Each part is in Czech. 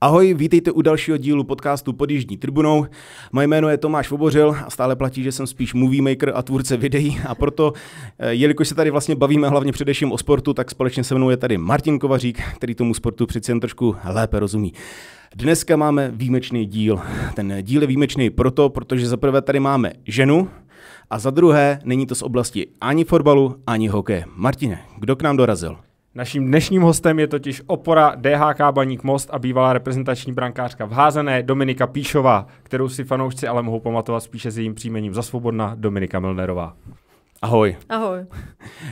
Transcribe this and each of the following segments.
Ahoj, vítejte u dalšího dílu podcastu Pod Jižní tribunou. Moje jméno je Tomáš Vobořil a stále platí, že jsem spíš movie maker a tvůrce videí a proto, eh, jelikož se tady vlastně bavíme hlavně především o sportu, tak společně se mnou je tady Martin Kovařík, který tomu sportu přeci jen trošku lépe rozumí. Dneska máme výjimečný díl. Ten díl je výjimečný proto, protože za prvé tady máme ženu a za druhé není to z oblasti ani fotbalu, ani hokeje. Martine, kdo k nám dorazil? Naším dnešním hostem je totiž opora DHK Baník Most a bývalá reprezentační brankářka v házené Dominika Píšová, kterou si fanoušci ale mohou pamatovat spíše s jejím příjmením za svobodna Dominika Milnerová. Ahoj. Ahoj.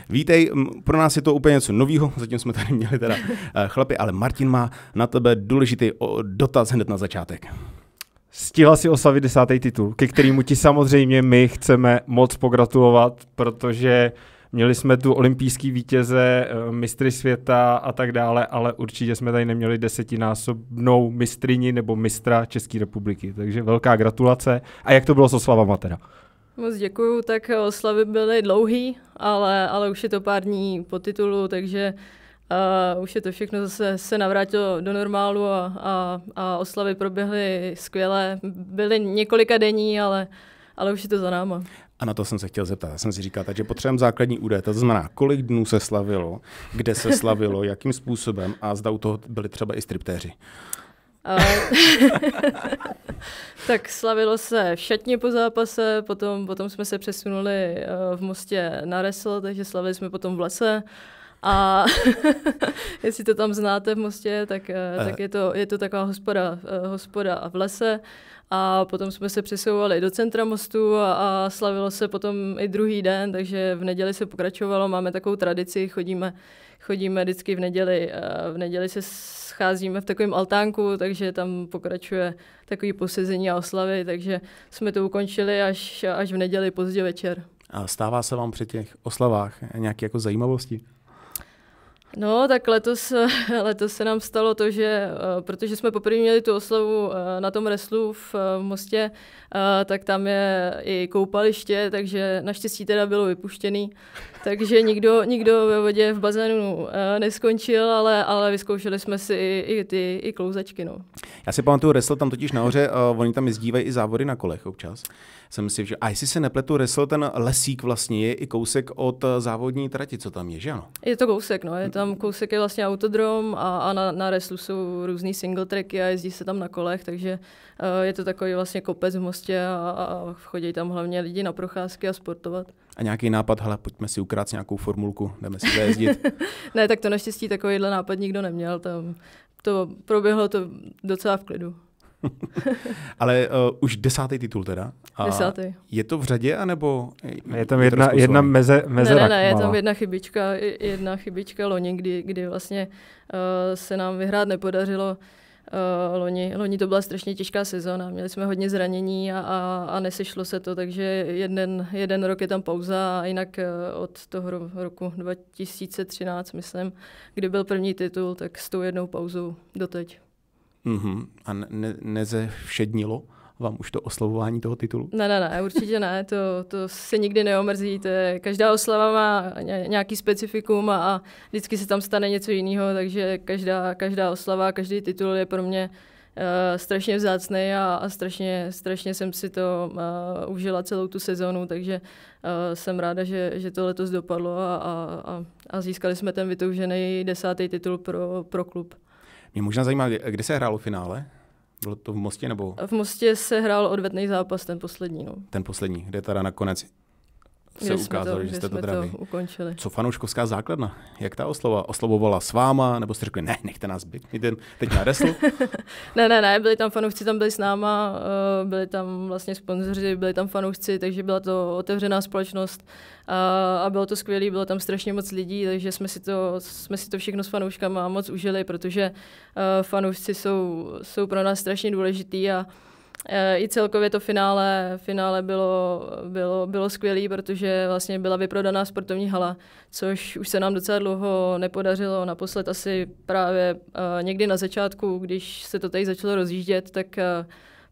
Vítej, pro nás je to úplně něco nového, zatím jsme tady měli teda eh, chlapy, ale Martin má na tebe důležitý dotaz hned na začátek. Stihla si oslavit desátý titul, ke kterému ti samozřejmě my chceme moc pogratulovat, protože Měli jsme tu olympijský vítěze, eh, mistry světa a tak dále, ale určitě jsme tady neměli desetinásobnou mistrini nebo mistra České republiky. Takže velká gratulace. A jak to bylo s oslavama teda? Moc děkuju, tak eh, oslavy byly dlouhý, ale, ale už je to pár dní po titulu, takže uh, už je to všechno zase se navrátilo do normálu a, a, a oslavy proběhly skvěle. Byly několika denní, ale, ale už je to za náma. A na to jsem se chtěl zeptat. Já jsem si říkal, takže potřebujeme základní údaje. To znamená, kolik dnů se slavilo, kde se slavilo, jakým způsobem a zda u toho byli třeba i striptéři. Eh, tak slavilo se všetně po zápase, potom, potom jsme se přesunuli eh, v Mostě na Resl, takže slavili jsme potom v lese. A jestli to tam znáte v Mostě, tak, eh, tak je, to, je to taková hospoda, hospoda v lese. A potom jsme se přesouvali do centra mostu a, a slavilo se potom i druhý den, takže v neděli se pokračovalo. Máme takovou tradici, chodíme chodíme vždycky v neděli. Eh, v neděli se scházíme v takovém altánku, takže tam pokračuje takový posezení a oslavy, takže jsme to ukončili až, až v neděli pozdě večer. A stává se vám při těch oslavách nějaké jako zajímavosti? No, tak letos, letos se nám stalo to, že eh, protože jsme poprvé měli tu oslavu eh, na tom reslu v Mostě, tak tam je i koupaliště, takže naštěstí teda bylo vypuštěný, takže nikdo, nikdo ve vodě v bazénu eh, neskončil, ale, ale vyzkoušeli jsme si i, i ty i klouzačky. No. Já si pamatuju, Resl tam totiž nahoře, uh, oni tam jezdívají i závody na kolech občas. Jsem si, že, a jestli se nepletu, Resl ten lesík vlastně je i kousek od eh, závodní trati, co tam je, že ano? Je to kousek, no, je tam kousek je vlastně autodrom a, a na, na Reslu jsou různý single tracky a jezdí se tam na kolech, takže uh, je to takový vlastně kopec v mostě a, a chodí tam hlavně lidi na procházky a sportovat a nějaký nápad, hele, pojďme si ukrát nějakou formulku, jdeme si zajezdit. ne, tak to naštěstí takovýhle nápad nikdo neměl, tam to proběhlo to docela v klidu. Ale uh, už desátý titul teda. A desátý. Je to v řadě, anebo... Je tam jedna, je jedna meze, mezera. Ne, ne, ne, je tam jedna chybička, jedna chybička loni, kdy, kdy vlastně uh, se nám vyhrát nepodařilo. Uh, Uh, loni, loni to byla strašně těžká sezóna, měli jsme hodně zranění a, a, a nesešlo se to, takže jeden, jeden rok je tam pauza a jinak uh, od toho roku 2013, myslím, kdy byl první titul, tak s tou jednou pauzou doteď. Mm-hmm. A ne, nezevšednilo? vám už to oslavování toho titulu? Ne, ne, ne, určitě ne, to, to se nikdy neomrzíte. Každá oslava má nějaký specifikum a, a vždycky se tam stane něco jiného, takže každá, každá oslava, každý titul je pro mě uh, strašně vzácný a, a strašně, strašně jsem si to uh, užila celou tu sezonu, takže uh, jsem ráda, že, že to letos dopadlo a, a, a získali jsme ten vytoužený desátý titul pro, pro klub. Mě možná zajímá, kde se hrálo finále? Bylo to v Mostě nebo? V Mostě se hrál odvetný zápas, ten poslední. No. Ten poslední, kde teda nakonec se když ukázalo, to, že jste to draví. ukončili. Co fanouškovská základna? Jak ta oslova? Oslovovala s váma? Nebo jste řekli, ne, nechte nás být, my teď na reslu? ne, ne, ne, byli tam fanoušci, tam byli s náma, eh, byli tam vlastně sponzoři, byli tam fanoušci, takže byla to otevřená společnost a, eh, a bylo to skvělé, bylo tam strašně moc lidí, takže jsme si to, jsme si to všechno s fanouškama moc užili, protože eh, fanoušci jsou, jsou pro nás strašně důležitý a Eh, i celkově to finále, finále bylo, bylo, bylo skvělé, protože vlastně byla vyprodaná sportovní hala, což už se nám docela dlouho nepodařilo. Naposled asi právě eh, někdy na začátku, když se to tady začalo rozjíždět, tak eh,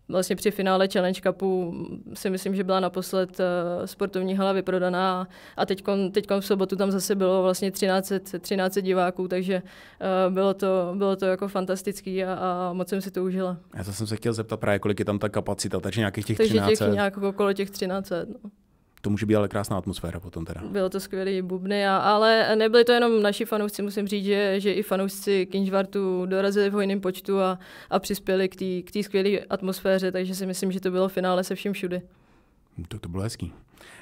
vlastně při finále Challenge Cupu si myslím, že byla naposled eh, sportovní hala vyprodaná a teďkom, teďkom v sobotu tam zase bylo vlastně 13, 13 diváků, takže eh, bylo, to, bylo to jako fantastický a, a moc jsem si to užila. Já to jsem se chtěl zeptat právě, kolik je tam ta kapacita, takže nějakých těch takže 13. Takže těch nějak okolo těch 13. No to může být ale krásná atmosféra potom teda. Bylo to skvělý bubny, a, ale nebyli to jenom naši fanoušci, musím říct, že, že i fanoušci Kinžvartu dorazili v hojným počtu a, a přispěli k té skvělé atmosféře, takže si myslím, že to bylo finále se vším všude. To, to bylo hezký.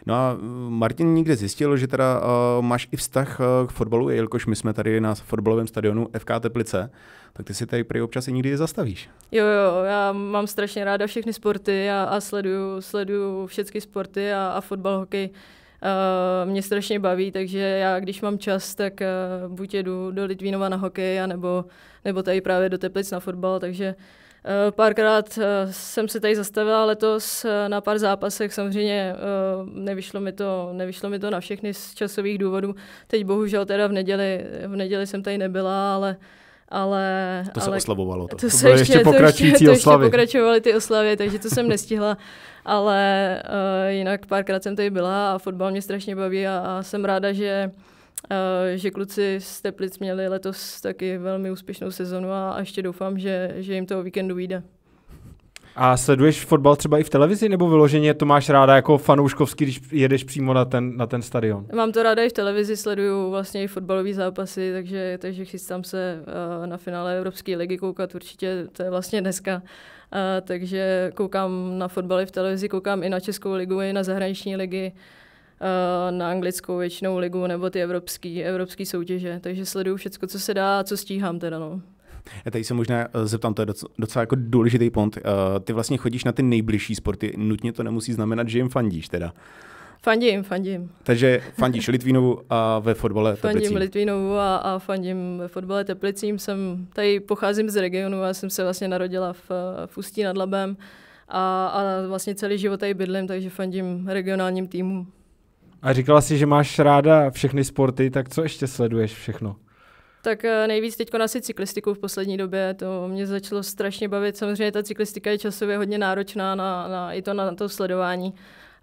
No a mm, Martin někde zjistil, že teda uh, máš i vztah eh, k fotbalu, jelikož my jsme tady na fotbalovém stadionu FK Teplice, tak ty si tady prý občas i někdy zastavíš. Jo, jo, já mám strašně ráda všechny sporty a, a sleduju, sleduju všechny sporty a, a fotbal, hokej. Uh, mě strašně baví, takže já, když mám čas, tak uh, buď jedu do Litvínova na hokej, anebo, nebo tady právě do Teplic na fotbal, takže uh, Eh, párkrát eh, jsem se tady zastavila letos eh, na pár zápasech, samozřejmě nevyšlo mi to, nevyšlo mi to na všechny z časových důvodů. Teď bohužel teda v neděli, v neděli jsem tady nebyla, ale ale, to se ale, oslavovalo. To, to, to se ještě, ještě pokračující to ještě, oslavy. To ještě pokračovaly ty oslavy, takže to jsem nestihla. ale uh, jinak párkrát jsem tady byla a fotbal mě strašně baví a, a jsem ráda, že uh, že kluci z Teplic měli letos taky velmi úspěšnou sezonu a ještě doufám, že, že jim toho víkendu vyjde. A sleduješ fotbal třeba i v televizi, nebo vyloženě to máš ráda jako fanouškovský, když jedeš přímo na ten, na ten stadion? Mám to ráda i v televizi, sleduju vlastně i fotbalové zápasy, takže, takže chystám se eh, na finále Evropské ligy koukat určitě, to je vlastně dneska. Eh, takže koukám na fotbaly v televizi, koukám i na Českou ligu, i na zahraniční ligy. Eh, na anglickou většinou ligu nebo ty evropský, evropský soutěže. Takže sleduju všechno, co se dá a co stíhám teda. No. Já tady se možná eh, zeptám, to je docela, docela jako důležitý pont. Eh, ty vlastně chodíš na ty nejbližší sporty, nutně to nemusí znamenat, že jim fandíš teda. Fandím, fandím. Takže fandíš Litvínovu a ve fotbale Teplicím. Fandím Litvínovu a, a fandím ve fotbale Teplicím. Jsem, tady pocházím z regionu a jsem se vlastně narodila v, v Ústí nad Labem a, a vlastně celý život tady bydlím, takže fandím regionálním týmu. A říkala jsi, že máš ráda všechny sporty, tak co ještě sleduješ všechno? Tak eh, nejvíc teď asi cyklistiku v poslední době, to mě začalo strašně bavit. Samozřejmě ta cyklistika je časově hodně náročná na, na, i to na, na to sledování.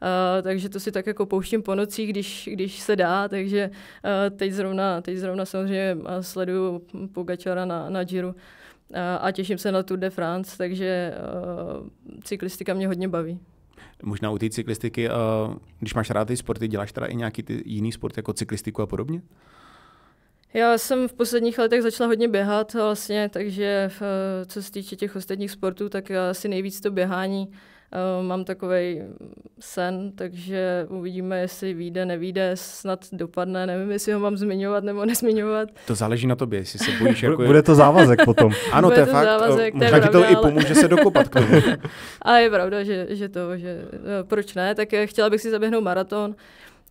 Uh, takže to si tak jako pouštím po nocích, když, když se dá, takže uh, teď, zrovna, teď zrovna samozřejmě sleduju Pogačara na, na Giro uh, a těším se na Tour de France, takže uh, cyklistika mě hodně baví možná u té cyklistiky, eh, když máš rád ty sporty, děláš teda i nějaký ty jiný sport, jako cyklistiku a podobně? Já jsem v posledních letech začala hodně běhat vlastně, takže eh, co se týče těch ostatních sportů, tak asi nejvíc to běhání Eh, mám takový sen, takže uvidíme, jestli vyjde, nevíde, snad dopadne, nevím, jestli ho mám zmiňovat nebo nezmiňovat. To záleží na tobě, jestli se bojíš. Jako Bude to závazek potom. Ano, Bude to je fakt. Závazek, eh, možná ti to ale... i pomůže se dokopat k tomu. A je pravda, že, že to, že eh, proč ne, tak chtěla bych si zaběhnout maraton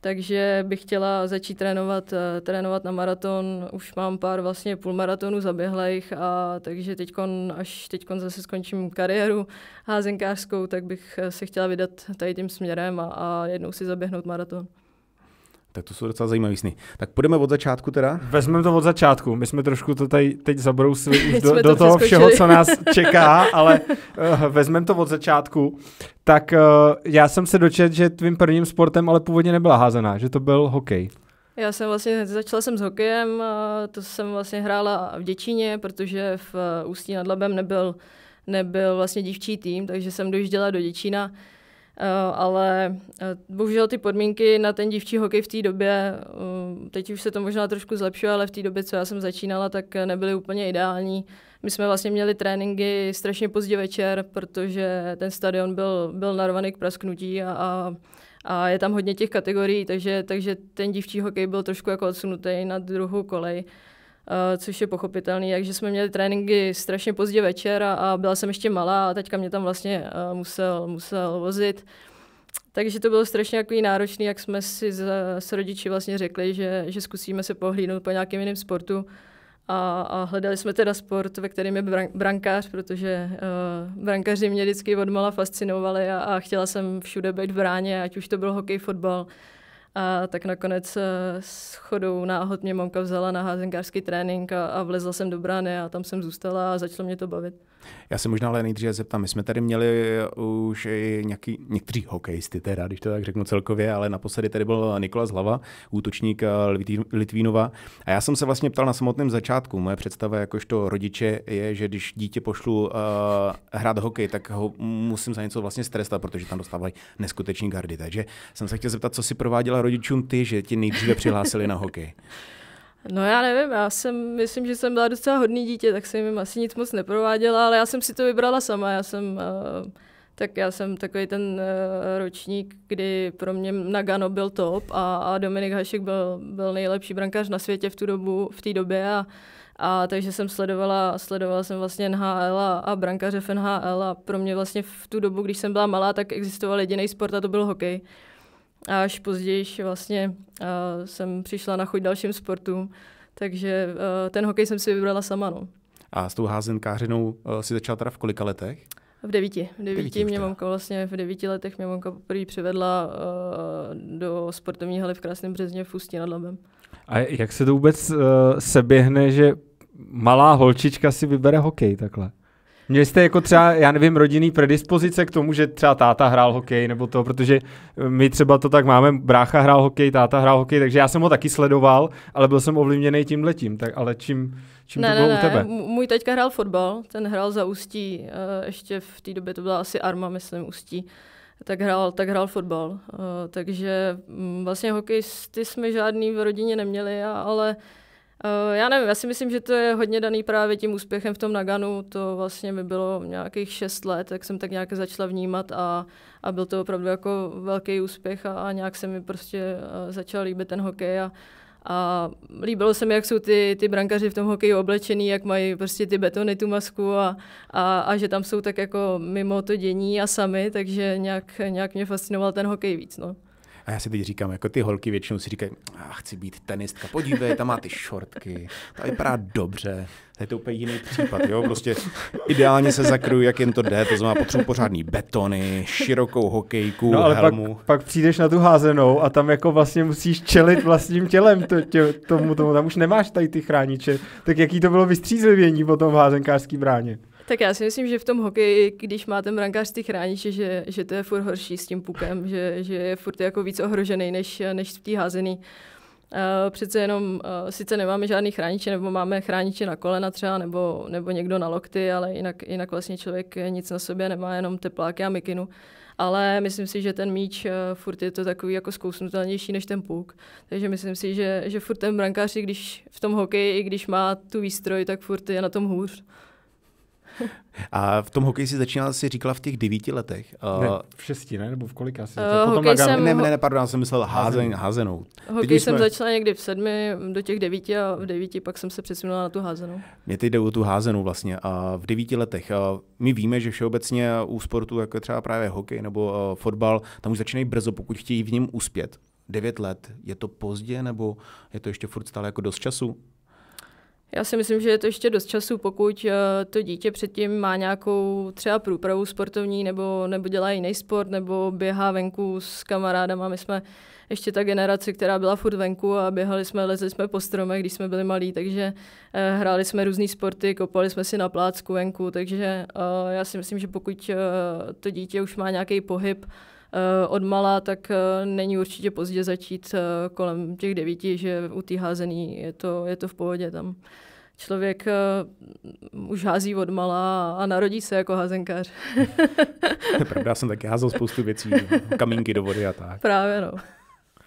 takže bych chtěla začít trénovat, eh, trénovat na maraton. Už mám pár vlastně půlmaratonů zaběhlejch a takže teďkon, až teď zase skončím kariéru házenkářskou, tak bych eh, se chtěla vydat tady tím směrem a, a jednou si zaběhnout maraton tak to jsou docela zajímavý sny. Tak půjdeme od začátku teda? Vezmeme to od začátku. My jsme trošku to tady teď zabrousili už do, to do toho všeho, co nás čeká, ale uh, vezmeme to od začátku. Tak uh, já jsem se dočetl, že tvým prvním sportem ale původně nebyla házená, že to byl hokej. Já jsem vlastně začala jsem s hokejem, eh, to jsem vlastně hrála v Děčíně, protože v Ústí nad Labem nebyl, nebyl vlastně dívčí tým, takže jsem dojížděla do Děčína Eh, ale eh, bohužel ty podmínky na ten dívčí hokej v té době, eh, teď už se to možná trošku zlepšuje, ale v té době, co já jsem začínala, tak nebyly úplně ideální. My jsme vlastně měli tréninky strašně pozdě večer, protože ten stadion byl, byl narvaný k prasknutí a, a a je tam hodně těch kategorií, takže, takže ten dívčí hokej byl trošku jako odsunutý na druhou kolej. Eh, což je pochopitelný. Takže jsme měli tréninky strašně pozdě večer a, a byla jsem ještě malá a teďka mě tam vlastně eh, musel, musel vozit. Takže to bylo strašně takový náročný, jak jsme si z, s rodiči vlastně řekli, že, že zkusíme se pohlídnout po nějakém jiném sportu. A, a hledali jsme teda sport, ve kterém je brankář, protože uh, eh, brankaři mě vždycky odmala fascinovali a, a chtěla jsem všude být v bráně, ať už to byl hokej, fotbal, a tak nakonec eh, s chodou náhod mě mamka vzala na házenkářský trénink a, a vlezla jsem do brány a tam jsem zůstala a začalo mě to bavit. Já se možná ale nejdříve zeptám, my jsme tady měli eh, už i nějaký, některý hokejisty teda, když to tak řeknu celkově, ale naposledy tady byl Nikolas Hlava, útočník eh, Litvínova. A já jsem se vlastně ptal na samotném začátku. Moje představa jakožto rodiče je, že když dítě pošlu uh, hrát hokej, tak ho musím za něco vlastně strestat, protože tam dostávají neskuteční gardy. Takže jsem se chtěl zeptat, co si prováděla rodičům ty, že ti nejdříve přihlásili na hokej. No já nevím, já jsem, myslím, že jsem byla docela hodný dítě, tak jsem jim asi nic moc neprováděla, ale já jsem si to vybrala sama, já jsem... Eh, tak já jsem takový ten eh, ročník, kdy pro mě Nagano byl top a, a Dominik Hašek byl, byl nejlepší brankář na světě v tu dobu, v té době a, a takže jsem sledovala, sledovala jsem vlastně NHL a, a brankáře v NHL a pro mě vlastně v tu dobu, když jsem byla malá, tak existoval jediný sport a to byl hokej. A až později vlastně uh, jsem přišla na chuť dalším sportům, takže uh, ten hokej jsem si vybrala sama. No. A s tou házenkářinou uh, si začala teda v kolika letech? V devíti. V devíti, devíti mě mamka vlastně, v devíti letech mě mamka poprvé přivedla uh, do sportovní haly v Krásném Březně v Ústí nad Labem. A jak se to vůbec uh, seběhne, že malá holčička si vybere hokej takhle? Měli jste jako třeba, já nevím, rodinný predispozice k tomu, že třeba táta hrál hokej nebo to, protože my třeba to tak máme, brácha hrál hokej, táta hrál hokej, takže já jsem ho taky sledoval, ale byl jsem ovlivněný tím letím, tak ale čím, čím ne, to bylo ne, u tebe? Ne. Můj teďka hrál fotbal, ten hrál za Ústí, eh, ještě v té době to byla asi Arma, myslím, Ústí tak hrál, tak hrál fotbal. Eh, takže mm, vlastně hokejisty jsme žádný v rodině neměli, ale Eh, já nevím, já si myslím, že to je hodně daný právě tím úspěchem v tom Naganu. To vlastně mi bylo nějakých šest let, tak jsem tak nějak začala vnímat a, a byl to opravdu jako velký úspěch a, a nějak se mi prostě eh, začal líbit ten hokej a, a líbilo se mi, jak jsou ty, ty brankaři v tom hokeji oblečený, jak mají prostě ty betony, tu masku a, a, a že tam jsou tak jako mimo to dění a sami, takže nějak, nějak mě fascinoval ten hokej víc. No. A já si teď říkám, jako ty holky většinou si říkají, ah, chci být tenistka, podívej, tam má ty šortky, to vypadá dobře. To je to úplně jiný případ, jo, prostě ideálně se zakruju, jak jen to jde, to znamená potřebuji pořádný betony, širokou hokejku, no, ale helmu. Pak, pak, přijdeš na tu házenou a tam jako vlastně musíš čelit vlastním tělem to, tě, tomu, tomu, tam už nemáš tady ty chrániče. Tak jaký to bylo vystřízlivění po tom házenkářský bráně? Tak já si myslím, že v tom hokeji, když má ten brankář ty chrániče, že, že to je furt horší s tím pukem, že, že je furt jako víc ohrožený než, než v té házený. Uh, přece jenom, uh, sice nemáme žádný chrániče, nebo máme chrániče na kolena třeba, nebo, nebo někdo na lokty, ale jinak, jinak vlastně člověk nic na sobě nemá, jenom tepláky a mikinu. Ale myslím si, že ten míč uh, furt je to takový jako zkousnutelnější než ten puk. Takže myslím si, že, že furt ten brankář, když v tom hokeji, i když má tu výstroj, tak furt je na tom hůř. A v tom hokeji si začínala, si říkala v těch devíti letech. Uh, ne, v šesti, ne? Nebo v kolika si Uh, eh, Potom na jsem... Ne, ne, ne, pardon, já jsem myslel házen, házenou. Hokej jsme... jsem začala někdy v sedmi, do těch devíti a v devíti pak jsem se přesunula na tu házenou. Mě teď jde o tu házenou vlastně. A v devíti letech. A my víme, že všeobecně u sportu, jako třeba právě hokej nebo fotbal, tam už začínají brzo, pokud chtějí v něm uspět. Devět let, je to pozdě nebo je to ještě furt stále jako dost času? Já si myslím, že je to ještě dost času, pokud eh, to dítě předtím má nějakou třeba průpravu sportovní nebo, nebo dělá jiný sport nebo běhá venku s kamarádama. My jsme ještě ta generace, která byla furt venku a běhali jsme, lezli jsme po stromech, když jsme byli malí, takže eh, hráli jsme různé sporty, kopali jsme si na plácku venku, takže eh, já si myslím, že pokud to dítě už má nějaký pohyb, Eh, odmala, tak eh, není určitě pozdě začít eh, kolem těch devíti, že u té házený je to, je to v pohodě tam. Člověk uh, už hází od malá a narodí se jako házenkář. Pravda, já jsem taky házel spoustu věcí, kamínky do vody a tak. Právě no.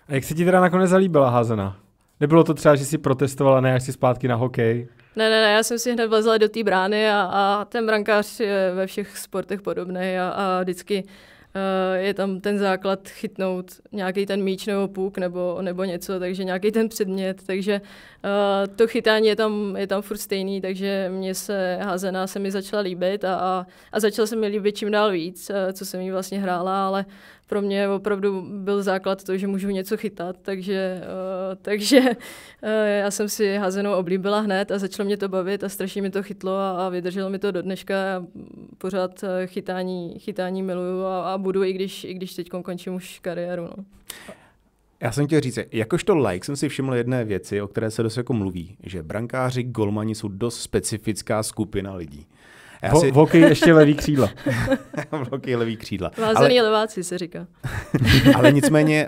A jak se ti teda nakonec zalíbila házena? Nebylo to třeba, že jsi protestovala, ne až si zpátky na hokej? Ne, ne, ne, já jsem si hned vlezla do té brány a, a ten brankář je ve všech sportech podobný a, a vždycky uh, Eh, je tam ten základ chytnout nějaký ten míč nebo půk nebo, nebo něco, takže nějaký ten předmět, takže uh, to chytání je tam, je tam furt stejný, takže mě se házená se mi začala líbit a, a, a začala se mi líbit čím dál víc, eh, co jsem jí vlastně hrála, ale pro mě opravdu byl základ to, že můžu něco chytat, takže, uh, takže uh, já jsem si házenou oblíbila hned a začalo mě to bavit a strašně mi to chytlo a, a vydrželo mi to do dneška. Já pořád eh, chytání, chytání miluju a, a budu, i když, i když teď končím už kariéru. No. Já jsem chtěl říct, jakožto like jsem si všiml jedné věci, o které se dost jako mluví, že brankáři, golmani jsou dost specifická skupina lidí. Já si... Voky ještě levý křídla. Voky levý křídla. Vázaný Ale... leváci se říká. Ale nicméně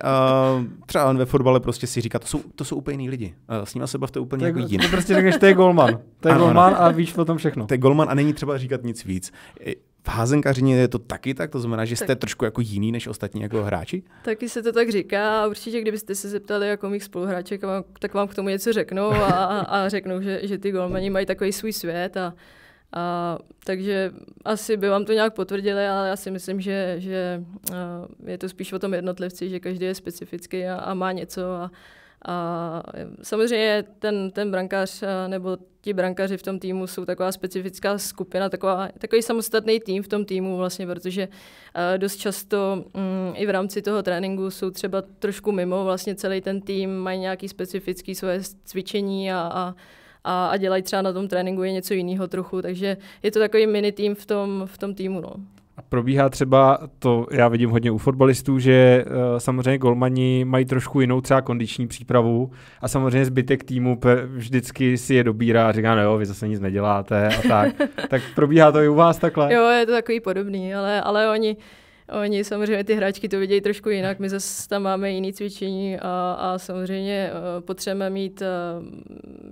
uh, třeba ve fotbale prostě si říká, to jsou, to jsou úplně jiný lidi. Uh, s nimi se bavte úplně jako jiný. Prostě řekneš, to je golman. To je golman a víš o tom všechno. To je golman a není třeba říkat nic víc. V házenkařině je to taky tak? To znamená, že jste tak. trošku jako jiný než ostatní jako hráči? Taky se to tak říká a určitě, kdybyste se zeptali jako mých spoluhráček, tak vám k tomu něco řeknou a, a řeknou, že, že ty golmani mají takový svůj svět a a, takže asi by vám to nějak potvrdili, ale já si myslím, že, že je to spíš o tom jednotlivci, že každý je specifický a, a má něco. A, a samozřejmě ten, ten brankář nebo ti brankaři v tom týmu jsou taková specifická skupina, taková, takový samostatný tým v tom týmu vlastně, protože dost často mm, i v rámci toho tréninku jsou třeba trošku mimo vlastně celý ten tým, mají nějaký specifický svoje cvičení a, a a, a dělají třeba na tom tréninku je něco jiného trochu, takže je to takový mini tým v tom, v tom týmu. No. A probíhá třeba, to já vidím hodně u fotbalistů, že uh, samozřejmě golmani mají trošku jinou třeba kondiční přípravu a samozřejmě zbytek týmu vždycky si je dobírá a říká, no jo, vy zase nic neděláte a tak. tak probíhá to i u vás takhle? Jo, je to takový podobný, ale, ale oni Oni samozřejmě ty hráčky to vidějí trošku jinak, my zase tam máme jiné cvičení a, a samozřejmě eh, potřebujeme mít eh,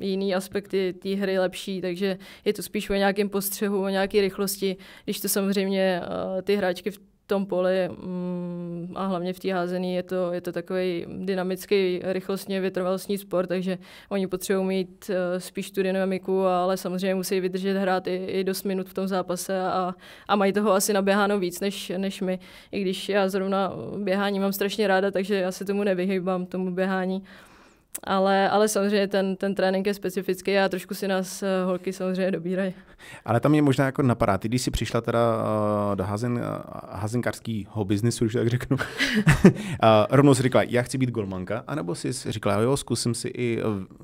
jiné aspekty té hry lepší, takže je to spíš o nějakém postřehu, o nějaké rychlosti, když to samozřejmě eh, ty hráčky v tom poli mm, a hlavně v té házení je to, je to takový dynamický, rychlostně vytrvalostní sport, takže oni potřebují mít uh, spíš tu dynamiku, ale samozřejmě musí vydržet hrát i, i dost minut v tom zápase a, a mají toho asi naběháno víc než, než my. I když já zrovna běhání mám strašně ráda, takže já se tomu nevyhýbám, tomu běhání. Ale, ale samozřejmě ten, ten trénink je specifický a trošku si nás eh, holky samozřejmě dobírají. Ale tam je možná jako napadá, ty když jsi přišla teda eh, do hazen, eh, hazenkarského biznisu, když tak řeknu, rovnou si říkala, já chci být golmanka, anebo jsi říkala, jo, zkusím si i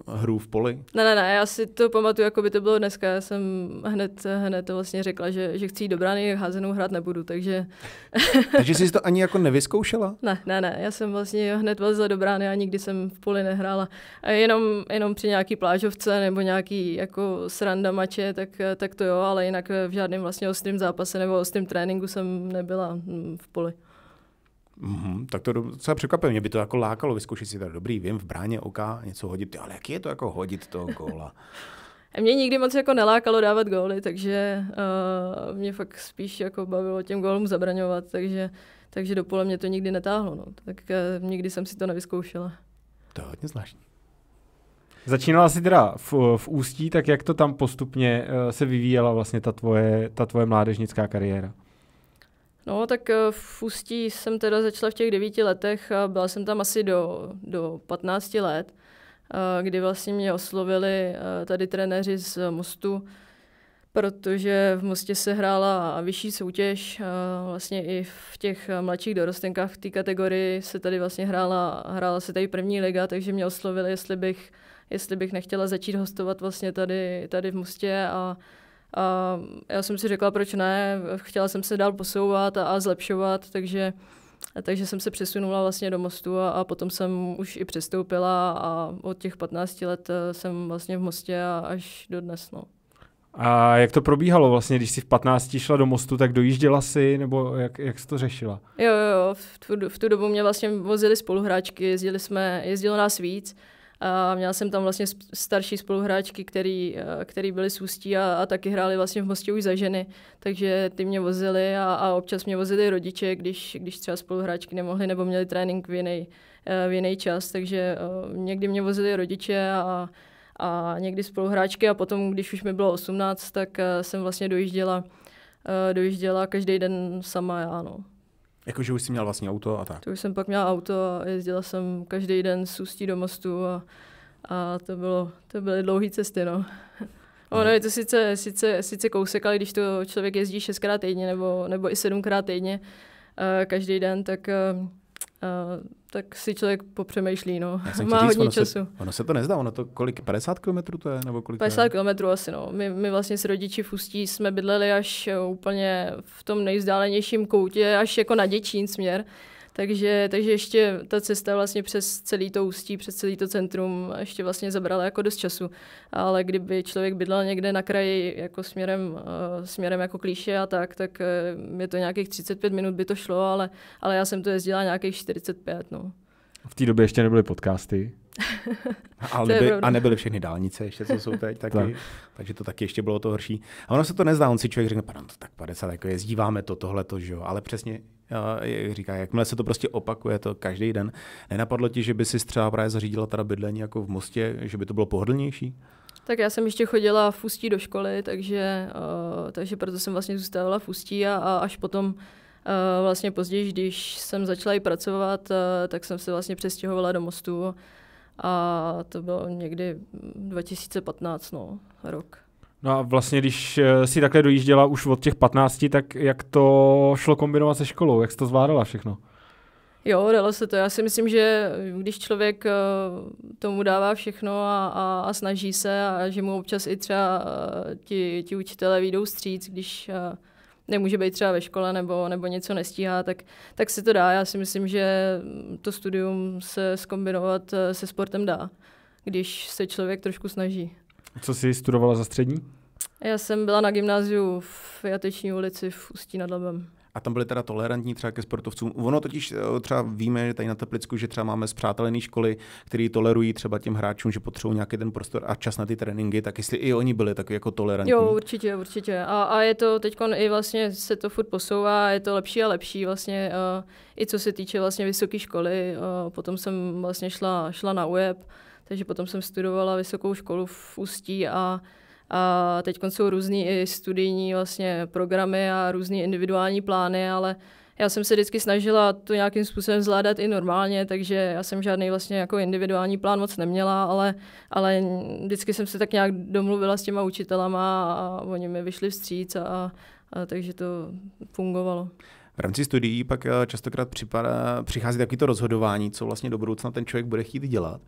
hru v poli? Ne, ne, ne, já si to pamatuju, jako by to bylo dneska, já jsem hned, hned to vlastně řekla, že, že chci jít do brány, házenou hrát nebudu, takže... takže jsi to ani jako nevyzkoušela? Ne, ne, ne, já jsem vlastně hned vlezla do brány a nikdy jsem v poli nehrál ale jenom, jenom při nějaký plážovce nebo nějaký jako sranda mače, tak, tak to jo, ale jinak v žádném vlastně ostrém zápase nebo ostrém tréninku jsem nebyla mm, v poli. Mm-hmm, tak to docela překvapilo, mě by to jako lákalo vyzkoušet si tady dobrý, vím, v bráně oka něco hodit, ale jak je to jako hodit toho góla? mě nikdy moc jako nelákalo dávat góly, takže uh, mě fakt spíš jako bavilo těm gólům zabraňovat, takže, takže do pole mě to nikdy netáhlo. No. Tak uh, nikdy jsem si to nevyzkoušela. To je hodně zvláštní. Začínala jsi teda v, v Ústí, tak jak to tam postupně eh, se vyvíjela vlastně ta tvoje, ta tvoje mládežnická kariéra? No, tak eh, v Ústí jsem teda začala v těch devíti letech a byla jsem tam asi do, do 15 let, eh, kdy vlastně mě oslovili tady trenéři z Mostu, protože v Mostě se hrála vyšší soutěž, vlastně i v těch mladších dorostenkách v té kategorii se tady vlastně hrála, hrála se tady první liga, takže mě oslovili, jestli bych, jestli bych nechtěla začít hostovat vlastně tady, tady v Mostě a a já jsem si řekla, proč ne, chtěla jsem se dál posouvat a, a zlepšovat, takže, a takže jsem se přesunula vlastně do Mostu a, a potom jsem už i přestoupila a od těch 15 let eh, jsem vlastně v Mostě a až do dnes. No. A jak to probíhalo vlastně, když jsi v 15 šla do mostu, tak dojížděla si, nebo jak, jak jsi to řešila? Jo, jo, v tu, v tu dobu mě vlastně vozili spoluhráčky, jezdili jsme, jezdilo nás víc. A měla jsem tam vlastně starší spoluhráčky, který, eh, který byli z Ústí a, a taky hráli vlastně v Mostě už za ženy. Takže ty mě vozili a, a občas mě vozili rodiče, když, když třeba spoluhráčky nemohly nebo měli trénink v jiný, eh, v jiný čas. Takže eh, někdy mě vozili rodiče a a někdy spoluhráčky a potom, když už mi bylo 18, tak eh, jsem vlastně dojížděla, eh, dojížděla každý den sama já, no. Jakože už jsi měl vlastně auto a tak? To už jsem pak měla auto a jezdila jsem každý den z Ústí do mostu a, a to, bylo, to byly dlouhé cesty, no. Ono no. je to sice, sice, sice kousek, ale když to člověk jezdí šestkrát týdně nebo, nebo i sedmkrát týdně, uh, každý den, tak uh, tak si člověk popřemýšlí, no. Má říct, hodně ono času. Se, ono se to nezdá, ono to kolik, 50 km to je? Nebo kolik 50 km asi, no. My, my vlastně s rodiči v Ústí jsme bydleli až eh, úplně v tom nejzdálenějším koutě, až jako na Děčín směr. Takže, takže ještě ta cesta vlastně přes celý to ústí, přes celý to centrum ještě vlastně zabrala jako dost času. Ale kdyby člověk bydlel někde na kraji jako směrem, eh, směrem jako klíše a tak, tak eh, je to nějakých 35 minut by to šlo, ale, ale já jsem to jezdila nějakých 45. No. V té době ještě nebyly podcasty. a, nebyly, a nebyly všechny dálnice ještě, co jsou teď taky, tak. takže to taky ještě bylo to horší. A ono se to nezdá, on si člověk řekne, pardon, no tak 50, jako jezdíváme to, tohle to, že jo, ale přesně Eh, jak říká, jakmile se to prostě opakuje, to každý den. Nenapadlo ti, že by si třeba právě zařídila teda bydlení jako v Mostě, že by to bylo pohodlnější? Tak já jsem ještě chodila v Ústí do školy, takže, uh, takže proto jsem vlastně zůstávala v Ústí a, a až potom uh, vlastně později, když jsem začala i pracovat, uh, tak jsem se vlastně přestěhovala do Mostu a to bylo někdy 2015, hm, no, rok. No a vlastně, když eh, si takhle dojížděla už od těch 15, tak jak to šlo kombinovat se školou? Jak jsi to zvládala všechno? Jo, dalo se to. Já si myslím, že když člověk eh, tomu dává všechno a, a, a snaží se a že mu občas i třeba eh, ti, ti učitelé výjdou stříc, když nemůže být třeba ve škole nebo, nebo něco nestíhá, tak, tak se to dá. Já si myslím, že to studium se skombinovat se sportem dá, když se člověk trošku snaží. Co jsi studovala za střední? Já jsem byla na gymnáziu v Jateční ulici v Ústí nad Labem. A tam byli teda tolerantní třeba ke sportovcům. Ono totiž eh, třeba víme, že tady na Teplicku, že třeba máme zpřátelené školy, které tolerují třeba těm hráčům, že potřebují nějaký ten prostor a čas na ty tréninky, tak jestli i oni byli tak jako tolerantní. Jo, určitě, určitě. A, a je to teď i vlastně se to furt posouvá, je to lepší a lepší vlastně, uh, i co se týče vlastně vysoké školy. Uh, potom jsem vlastně šla, šla na UEB, takže potom jsem studovala vysokou školu v Ústí a a teď jsou různý i studijní vlastně programy a různé individuální plány, ale já jsem se vždycky snažila to nějakým způsobem zvládat i normálně, takže já jsem žádný vlastně jako individuální plán moc neměla, ale, ale vždycky jsem se tak nějak domluvila s těma učitelama a oni mi vyšli vstříc a, a, a takže to fungovalo. V rámci studií pak eh, častokrát připadá, přichází takovýto rozhodování, co vlastně do budoucna ten člověk bude chtít dělat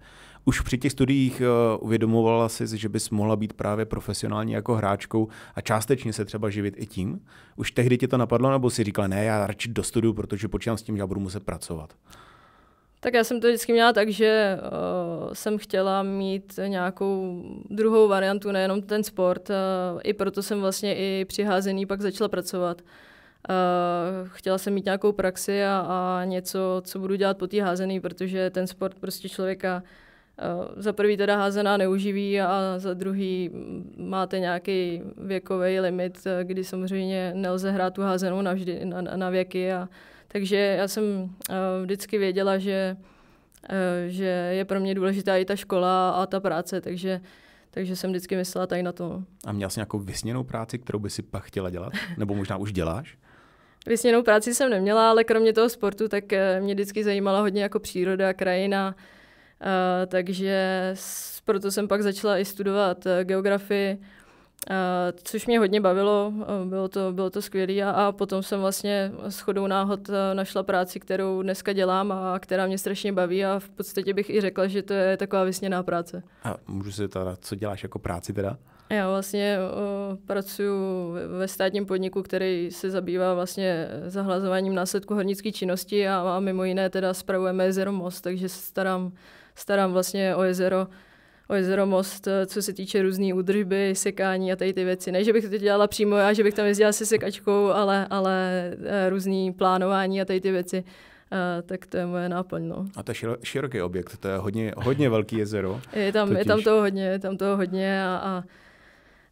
už při těch studiích eh, uvědomovala si, že bys mohla být právě profesionální jako hráčkou a částečně se třeba živit i tím? Už tehdy ti to napadlo, nebo si říkala, ne, já radši dostuduju, protože počítám s tím, že já budu muset pracovat? Tak já jsem to vždycky měla tak, že uh, jsem chtěla mít nějakou druhou variantu, nejenom ten sport. Uh, I proto jsem vlastně i přiházený pak začala pracovat. Uh, chtěla jsem mít nějakou praxi a, a něco, co budu dělat po té házený, protože ten sport prostě člověka uh, Eh, za prvý teda házená neuživí a za druhý máte nějaký věkový limit, eh, kdy samozřejmě nelze hrát tu házenou navždy, na, na věky. A, takže já jsem eh, vždycky věděla, že, že je pro mě důležitá i ta škola a ta práce, takže takže jsem vždycky myslela tady na to. A měla jsi nějakou vysněnou práci, kterou by si pak chtěla dělat? Nebo možná už děláš? Vysněnou práci jsem neměla, ale kromě toho sportu, tak mě vždycky zajímala hodně jako příroda, krajina, takže proto jsem pak začala i studovat eh, geografii, což mě hodně bavilo, bylo to, bylo to skvělé a, a potom jsem vlastně s chodou náhod eh, našla práci, kterou dneska dělám a která mě strašně baví a v podstatě bych i řekla, že to je taková vysněná práce. A můžu se teda, co děláš jako práci teda? Já vlastně o, eh, pracuji ve státním podniku, který se zabývá vlastně zahlazováním následku hornické činnosti a, a mimo jiné teda spravujeme jezero Most, takže se starám starám vlastně o jezero, o jezero Most, eh, co se týče různé údržby, sekání a tady ty věci. Ne, že bych to dělala přímo já, že bych tam jezdila se sekačkou, ale, ale eh, různý plánování a tady ty věci. Uh, tak to je moje náplň. No. A to je široký objekt, to je hodně, hodně velký jezero. Je tam, totiž. je tam toho hodně, je tam toho hodně a, a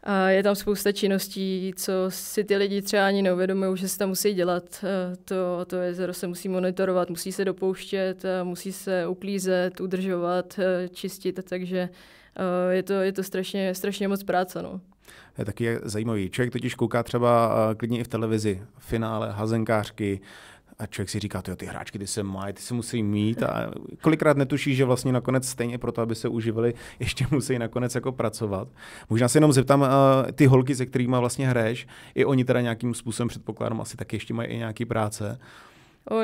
a je tam spousta činností, co si ty lidi třeba ani neuvědomují, že se tam musí dělat. To, to jezero se musí monitorovat, musí se dopouštět, musí se uklízet, udržovat, e, čistit, takže e, je to, je to strašně, strašně moc práce. No. Je taky zajímavý. Člověk totiž kouká třeba e, klidně i v televizi, finále, hazenkářky, a člověk si říká, ty hráčky, ty se mají, ty se musí mít a kolikrát netuší, že vlastně nakonec stejně to, aby se uživili, ještě musí nakonec jako pracovat. Možná se jenom zeptám, uh, ty holky, se kterými vlastně hraješ, i oni teda nějakým způsobem předpokládám, asi taky ještě mají i nějaký práce.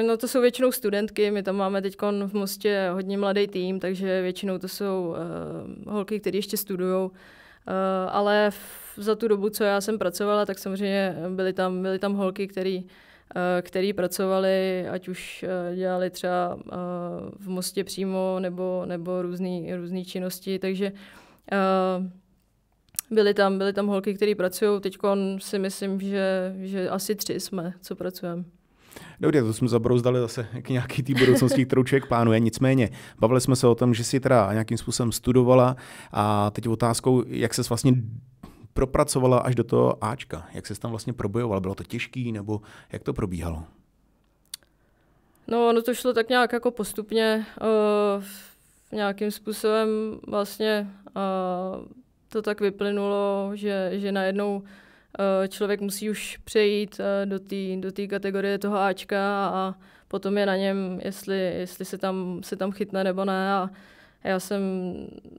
No to jsou většinou studentky, my tam máme teď v Mostě hodně mladý tým, takže většinou to jsou uh, holky, které ještě studují. Uh, eh, ale v, za tu dobu, co já jsem pracovala, tak samozřejmě byly tam, byly tam holky, které Eh, který pracovali, ať už eh, dělali třeba eh, v Mostě přímo nebo, nebo různé činnosti, takže byly tam, byly tam holky, které pracují. Teď si myslím, že, že asi tři jsme, co pracujeme. Dobře, no, to jsme zabrouzdali zase k nějaký té budoucnosti, kterou člověk plánuje. Nicméně, bavili jsme se o tom, že si teda nějakým způsobem studovala a teď otázkou, jak se vlastně propracovala až do toho Ačka? Jak se tam vlastně probojoval? Bylo to těžký nebo jak to probíhalo? No, no to šlo tak nějak jako postupně, uh, nějakým způsobem vlastně uh, to tak vyplynulo, že, že najednou uh, člověk musí už přejít uh, do té do kategorie toho Ačka a potom je na něm, jestli, jestli se, tam, se tam chytne nebo ne a uh, a já jsem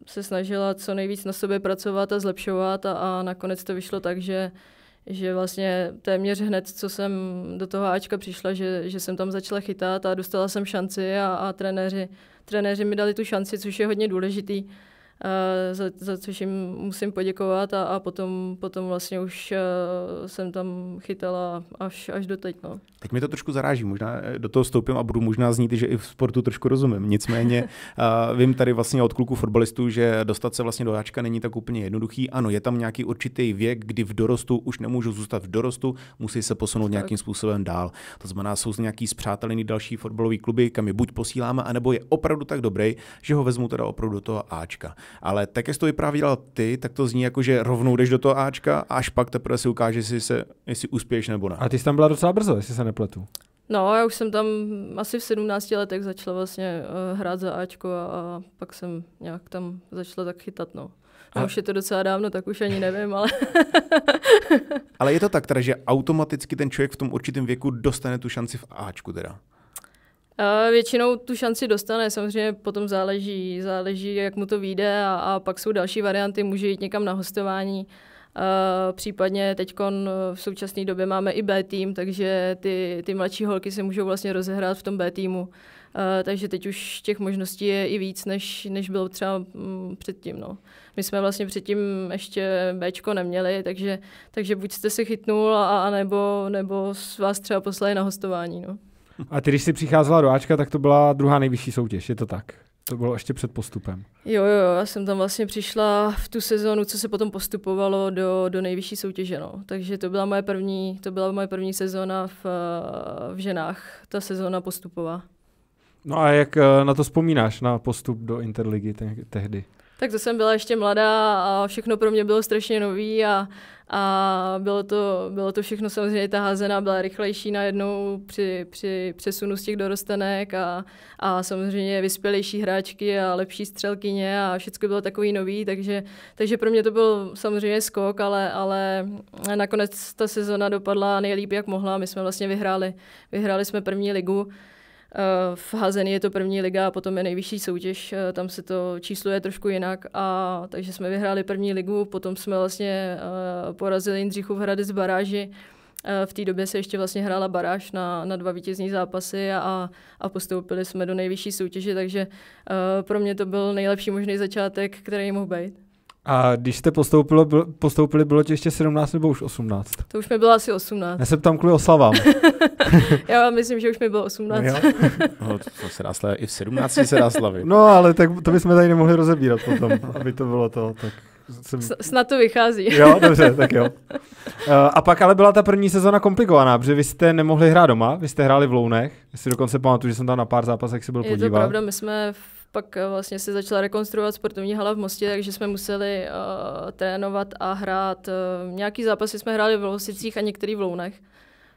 se snažila co nejvíc na sobě pracovat a zlepšovat a, a nakonec to vyšlo tak, že že vlastně téměř hned, co jsem do toho Ačka přišla, že, že jsem tam začala chytat a dostala jsem šanci a, a trenéři, trenéři mi dali tu šanci, což je hodně důležitý, za, za což jim musím poděkovat a, a potom, potom vlastně už jsem tam chytala až, až do teď. No. Teď mi to trošku zaráží, možná eh, do toho stoupím a budu možná znít, že i v sportu trošku rozumím. Nicméně uh, vím tady vlastně od kluků fotbalistů, že dostat se vlastně do háčka není tak úplně jednoduchý. Ano, je tam nějaký určitý věk, kdy v dorostu už nemůžu zůstat v dorostu, musí se posunout tak. nějakým způsobem dál. To znamená, jsou nějaký zpřátelený další fotbalový kluby, kam je buď posíláme, anebo je opravdu tak dobrý, že ho vezmu teda opravdu do toho Ačka. Ale tak, jak jsi to vyprávěl ty, tak to zní jako, že rovnou jdeš do toho Ačka a až pak teprve si ukáže, jestli, se, jestli uspěješ nebo ne. A ty jsi tam byla docela brzo, jestli se nepletu. No, já už jsem tam asi v 17 letech začala vlastně uh, hrát za Ačko a, a pak jsem nějak tam začala tak chytat, no. a už je to docela dávno, tak už ani nevím, ale... ale je to tak teda, že automaticky ten člověk v tom určitém věku dostane tu šanci v Ačku teda? A většinou tu šanci dostane, samozřejmě potom záleží, záleží, jak mu to vyjde a, a pak jsou další varianty, může jít někam na hostování. Uh, případně teď eh, v současné době máme i B tým, takže ty, ty mladší holky se můžou vlastně rozehrát v tom B týmu. Uh, takže teď už těch možností je i víc, než, než bylo třeba mm, předtím. No. My jsme vlastně předtím ještě Bčko neměli, takže, takže buď jste se chytnul, a, a nebo, nebo vás třeba poslali na hostování. No. A ty, když jsi přicházela do Ačka, tak to byla druhá nejvyšší soutěž, je to tak? To bylo ještě před postupem. Jo, jo, já jsem tam vlastně přišla v tu sezonu, co se potom postupovalo do, do nejvyšší soutěže, no. Takže to byla moje první, to byla moje první sezóna v, v ženách, ta sezóna postupová. No a jak eh, na to vzpomínáš, na postup do Interligy te- tehdy? Tak to jsem byla ještě mladá a všechno pro mě bylo strašně nový a, a bylo, to, bylo to všechno samozřejmě ta házená byla rychlejší najednou při, při přesunu z těch dorostenek a, a samozřejmě vyspělejší hráčky a lepší střelkyně a všechno bylo takový nový, takže, takže pro mě to byl samozřejmě skok, ale, ale nakonec ta sezona dopadla nejlíp, jak mohla. My jsme vlastně vyhráli, vyhráli jsme první ligu Eh, v Hazeni je to první liga a potom je nejvyšší soutěž, eh, tam se to čísluje trošku jinak. A, takže jsme vyhráli první ligu, potom jsme vlastně eh, porazili Jindřichův Hradec baráži, v té době se ještě vlastně hrála baráž na, na dva vítězní zápasy a, a postoupili jsme do nejvyšší soutěže, takže pro mě to byl nejlepší možný začátek, který mohl být. A když jste postoupilo, bylo, postoupili, bylo ti ještě 17 nebo už 18? To už mi bylo asi 18. Já se ptám kvůli oslavám. Já myslím, že už mi bylo 18. No, no, to, to se dá slavit, i v 17 se dá slavit. No, ale tak to bychom tady nemohli rozebírat potom, aby to bylo to. Tak jsem... snad to vychází. jo, dobře, tak jo. Eh, a pak ale byla ta první sezona komplikovaná, protože vy jste nemohli hrát doma, vy jste hráli v Lounech. si dokonce pamatuju, že jsem tam na pár zápasech si byl podívat. Je to pravda, my jsme v pak eh, vlastně se začala rekonstruovat sportovní hala v Mostě, takže jsme museli uh, trénovat a hrát. Uh, nějaký zápasy jsme hráli v Losicích a některý v Lounech,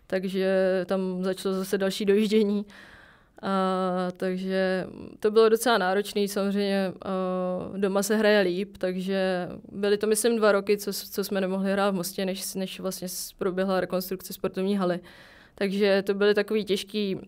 takže tam začalo zase další dojíždění. Uh, takže to bylo docela náročné, samozřejmě uh, doma se hraje líp, takže byly to myslím dva roky, co, co jsme nemohli hrát v Mostě, než, než vlastně proběhla rekonstrukce sportovní haly. Takže to byly takové těžké uh,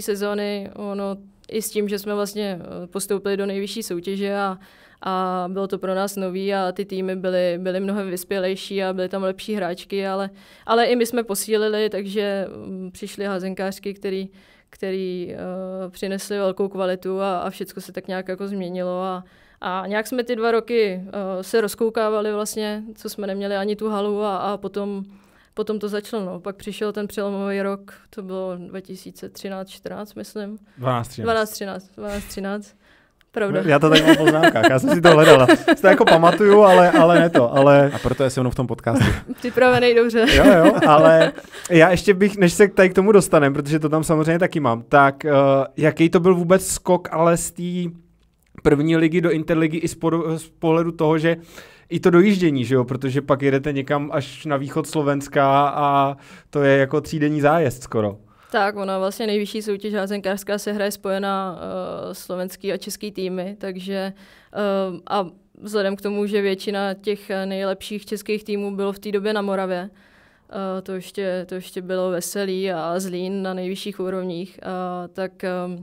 sezony, sezóny, ono i s tím, že jsme vlastně eh, postoupili do nejvyšší soutěže a, a bylo to pro nás nový a ty týmy byly, byly mnohem vyspělejší a byly tam lepší hráčky, ale, ale i my jsme posílili, takže mm, přišli házenkářky, který, který uh, přinesli velkou kvalitu a, a všechno se tak nějak jako změnilo a, a nějak jsme ty dva roky uh, se rozkoukávali vlastně, co jsme neměli ani tu halu a, a potom potom to začalo, no. Pak přišel ten přelomový rok, to bylo 2013-14, myslím. 12-13. 12-13, 12-13. Pravda. Já to tak mám poznámkách, já jsem si to hledala. Si to jako pamatuju, ale, ale ne to. Ale... A proto je se mnou v tom podcastu. Připravený dobře. jo, jo, ale já ještě bych, než se tady k tomu dostanem, protože to tam samozřejmě taky mám, tak uh, jaký to byl vůbec skok, ale z té první ligy do interligy i z, pohledu toho, že i to dojíždění, že jo, protože pak jedete někam až na východ Slovenska a to je jako třídenní zájezd skoro. Tak, ona vlastně nejvyšší soutěž házenkářská se hraje spojená uh, slovenský a český týmy, takže uh, a vzhledem k tomu, že většina těch nejlepších českých týmů bylo v té době na Moravě, uh, to, ještě, to ještě bylo veselý a zlín na nejvyšších úrovních, uh, tak uh,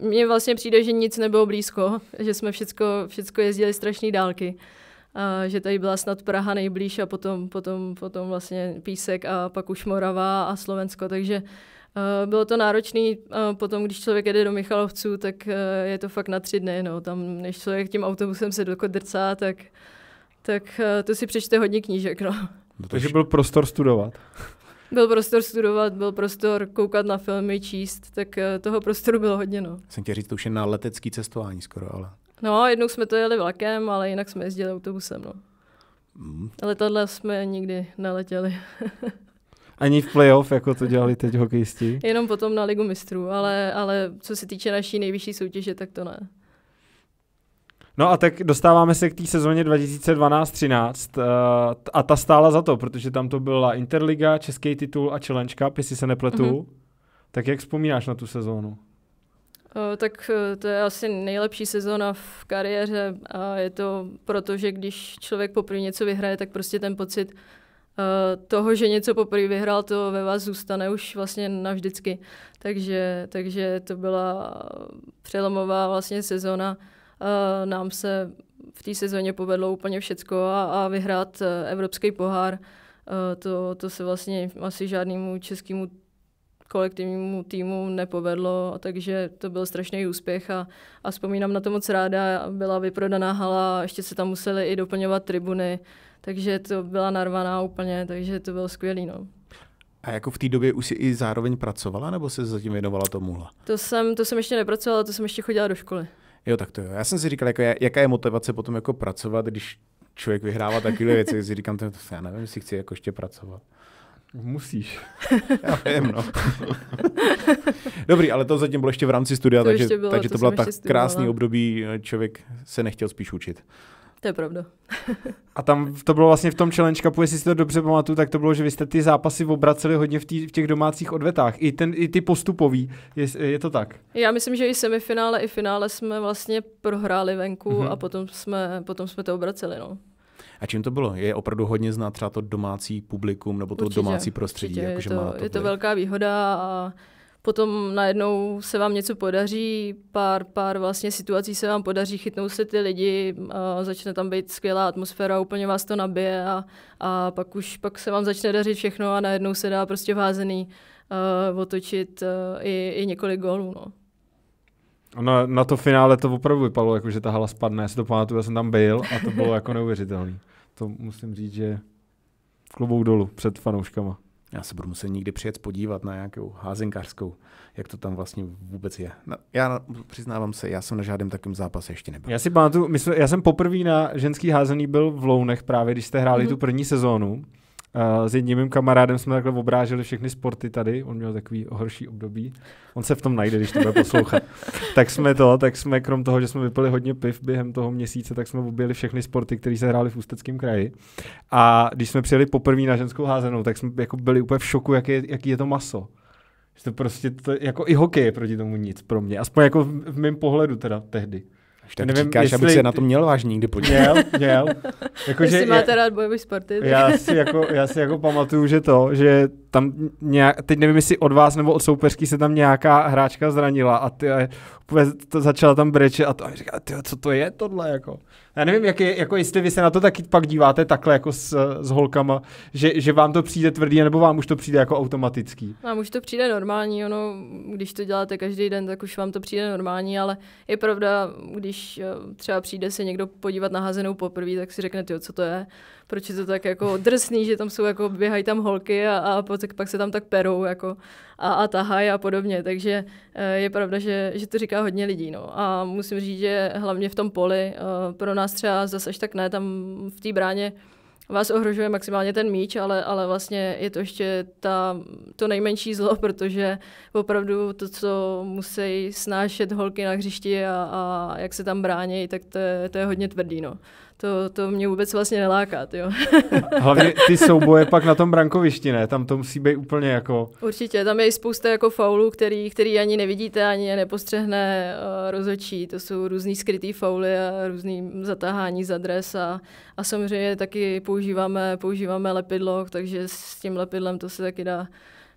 mně vlastně přijde, že nic nebylo blízko, že jsme všecko, všecko jezdili strašné dálky. A že tady byla snad Praha nejblíž a potom, potom, potom vlastně Písek a pak už Morava a Slovensko, takže bylo to náročné. potom, když člověk jede do Michalovců, tak je to fakt na tři dny. No. Tam, než člověk tím autobusem se dokodrcá, tak, tak to si přečte hodně knížek. No. No, takže byl prostor studovat. Byl prostor studovat, byl prostor koukat na filmy, číst, tak eh, toho prostoru bylo hodně. No. Jsem tě říct, to už je na letecký cestování skoro, ale... No, jednou jsme to jeli vlakem, ale jinak jsme jezdili autobusem, no. Mm. Letadla jsme nikdy neletěli. Ani v playoff, jako to dělali teď hokejisti? Jenom potom na ligu mistrů, ale, ale co se týče naší nejvyšší soutěže, tak to ne. No a tak dostáváme se k té sezóně 2012-13 eh, a ta stála za to, protože tam to byla Interliga, český titul a Challenge Cup, jestli se nepletu. Mm-hmm. Tak jak vzpomínáš na tu sezónu? Eh, tak eh, to je asi nejlepší sezóna v kariéře a je to proto, že když člověk poprvé něco vyhraje, tak prostě ten pocit toho, že něco poprvé vyhrál, to ve vás zůstane už vlastně navždycky. Takže, takže to byla přelomová vlastně sezóna nám se v té sezóně povedlo úplně všecko a, a vyhrát eh, evropský pohár. Eh, to, to se vlastně asi žádnému českému kolektivnímu týmu nepovedlo, takže to byl strašný úspěch a, a vzpomínám na to moc ráda. Byla vyprodaná hala, ještě se tam museli i doplňovat tribuny, takže to byla narvaná úplně, takže to bylo skvělý. No. A jako v té době už si i zároveň pracovala, nebo se zatím věnovala tomuhle? To jsem, to jsem ještě nepracovala, to jsem ještě chodila do školy. Jo, tak to jo. Já jsem si říkal, jako, jaká je motivace potom jako pracovat, když člověk vyhrává takové věci, si říkám, to, já nevím, jestli chci jako ještě pracovat. Musíš. Já vím, no. Dobrý, ale to zatím bylo ještě v rámci studia, to takže, bylo, takže to, to bylo tak krásný období, člověk se nechtěl spíš učit. To je pravda. a tam to bylo vlastně v tom challenge cupu, jestli si to dobře pamatuju, tak to bylo, že vy jste ty zápasy obraceli hodně v, tý, v těch domácích odvetách. I, ten, i ty postupový, je, je to tak? Já myslím, že i semifinále, i finále jsme vlastně prohráli venku mm-hmm. a potom jsme, potom jsme to obraceli. No. A čím to bylo? Je opravdu hodně znát třeba to domácí publikum nebo to určitě, domácí prostředí? Určitě, jako, je, to, má to je to velká výhoda a potom najednou se vám něco podaří, pár, pár vlastně situací se vám podaří, chytnou se ty lidi, a začne tam být skvělá atmosféra, úplně vás to nabije a, a pak už pak se vám začne dařit všechno a najednou se dá prostě vázený uh, otočit uh, i, i několik gólů. No. Na, na to finále to opravdu vypadalo, jako, že ta hala spadne. Já si to pamatuju, já jsem tam byl a to bylo jako neuvěřitelné. To musím říct, že klubou dolů před fanouškama já se budu muset někdy přijet podívat na nějakou házenkářskou, jak to tam vlastně vůbec je. No, já přiznávám se, já jsem na žádném takovém zápase ještě nebyl. Já si pamatuju, já jsem poprvé na ženský házený byl v Lounech právě, když jste hráli mm. tu první sezónu. Eh, s jedním mým kamarádem jsme takhle obráželi všechny sporty tady, on měl takový horší období, on se v tom najde, když to bude poslouchat. tak jsme to, tak jsme krom toho, že jsme vypili hodně piv během toho měsíce, tak jsme objeli všechny sporty, které se hrály v Ústeckém kraji. A když jsme přijeli poprvé na ženskou házenou, tak jsme jako byli úplně v šoku, jaký je, jaký je to maso. Že to prostě, to, jako i hokej je proti tomu nic pro mě, aspoň jako v, v mém pohledu teda tehdy. Ještě tak nevím, říkáš, jestli... aby se na to měl vážně někdy podívat. Měl, měl. Jako, Jestli máte rád bojový sporty. Já si, jako, já si jako pamatuju, že to, že tam nějak, teď nevím, jestli od vás nebo od soupeřky se tam nějaká hráčka zranila a ty to začala tam brečet a to a říká, ty, co to je tohle jako. Já nevím, jak je, jako jestli vy se na to taky pak díváte takhle jako s, s holkama, že, že vám to přijde tvrdý, nebo vám už to přijde jako automatický. Vám už to přijde normální, ono, když to děláte každý den, tak už vám to přijde normální, ale je pravda, když eh, třeba přijde se někdo podívat na házenou poprvé, tak si řekne, ty, co to je, proč je to tak jako drsný, že tam jsou jako běhají tam holky a, a potom tak pak se tam tak perou jako a, a tahají a podobně. Takže eh, je pravda, že, že to říká hodně lidí. No. A musím říct, že hlavně v tom poli, eh, pro nás třeba zase až tak ne, tam v té bráně vás ohrožuje maximálně ten míč, ale, ale vlastně je to ještě ta, to nejmenší zlo, protože opravdu to, co musí snášet holky na hřišti a, a jak se tam brání, tak to je, to je hodně tvrdý. No to, to mě vůbec vlastně neláká. Jo. Hlavně ty souboje pak na tom brankovišti, ne? Tam to musí být úplně jako... Určitě, tam je i spousta jako faulů, který, který ani nevidíte, ani je nepostřehne eh, rozočí. To jsou různý skrytý fauly a různý zatáhání za dres a, a samozřejmě taky používáme, používáme lepidlo, takže s tím lepidlem to se taky dá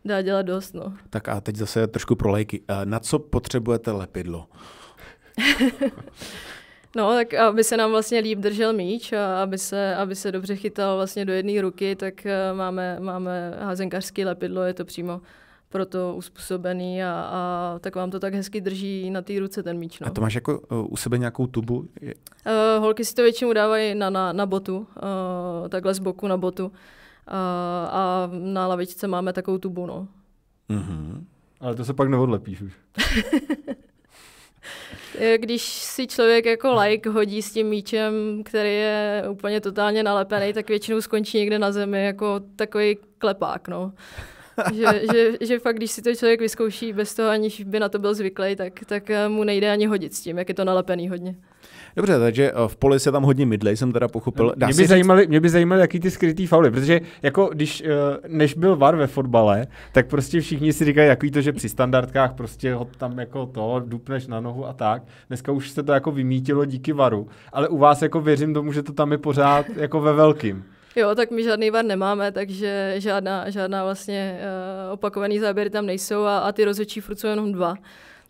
dá dělat dost. No. Tak a teď zase trošku pro lejky. Eh, na co potřebujete lepidlo? No, tak aby se nám vlastně líp držel míč a aby se, aby se dobře chytal vlastně do jedné ruky, tak eh, máme, máme házenkařské lepidlo, je to přímo proto uspůsobený a, a tak vám to tak hezky drží na té ruce ten míč. No. A to máš jako uh, u sebe nějakou tubu? Uh, holky si to většinou dávají na, na, na botu, uh, takhle z boku na botu. Uh, a na lavičce máme takovou tubu, no. Mm-hmm. Ale to se pak neodlepíš už. Eh, když si člověk jako like hodí s tím míčem, který je úplně totálně nalepený, tak většinou skončí někde na zemi jako takový klepák, no. že, že, že fakt, když si to člověk vyzkouší bez toho, aniž by na to byl zvyklý, tak, tak mu nejde ani hodit s tím, jak je to nalepený hodně. Dobře, takže eh, v poli se tam hodně mydlej, jsem teda pochopil. Dá mě, by zajímaly, mě by zajímaly, jaký ty skrytý fauly, protože jako když, eh, než byl VAR ve fotbale, tak prostě všichni si říkají jaký to, že při standardkách prostě ho tam jako to, dupneš na nohu a tak. Dneska už se to jako vymítilo díky VARu, ale u vás jako věřím tomu, že to tam je pořád jako ve velkým. Jo, tak my žádný var nemáme, takže žádná, žádná vlastně uh, opakovaný záběry tam nejsou a, a ty rozhodčí furt jsou jenom dva.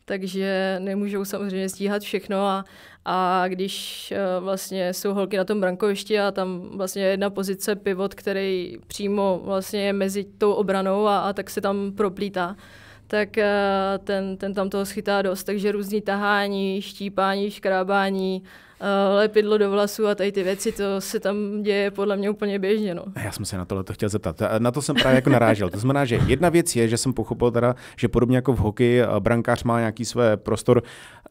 Takže nemůžou samozřejmě stíhat všechno a a když eh, vlastně jsou holky na tom brankovišti a tam vlastně je jedna pozice pivot, který přímo vlastně je mezi tou obranou a, a tak se tam proplítá, tak eh, ten, ten tam toho schytá dost. Takže různý tahání, štípání, škrábání, Eh, lepidlo do vlasů a tady ty věci, to se tam děje podle mě úplně běžně. No. Já jsem se na tohle to chtěl zeptat. Na to jsem právě jako narážel. To znamená, že jedna věc je, že jsem pochopil teda, že podobně jako v hokeji eh, brankář má nějaký své prostor,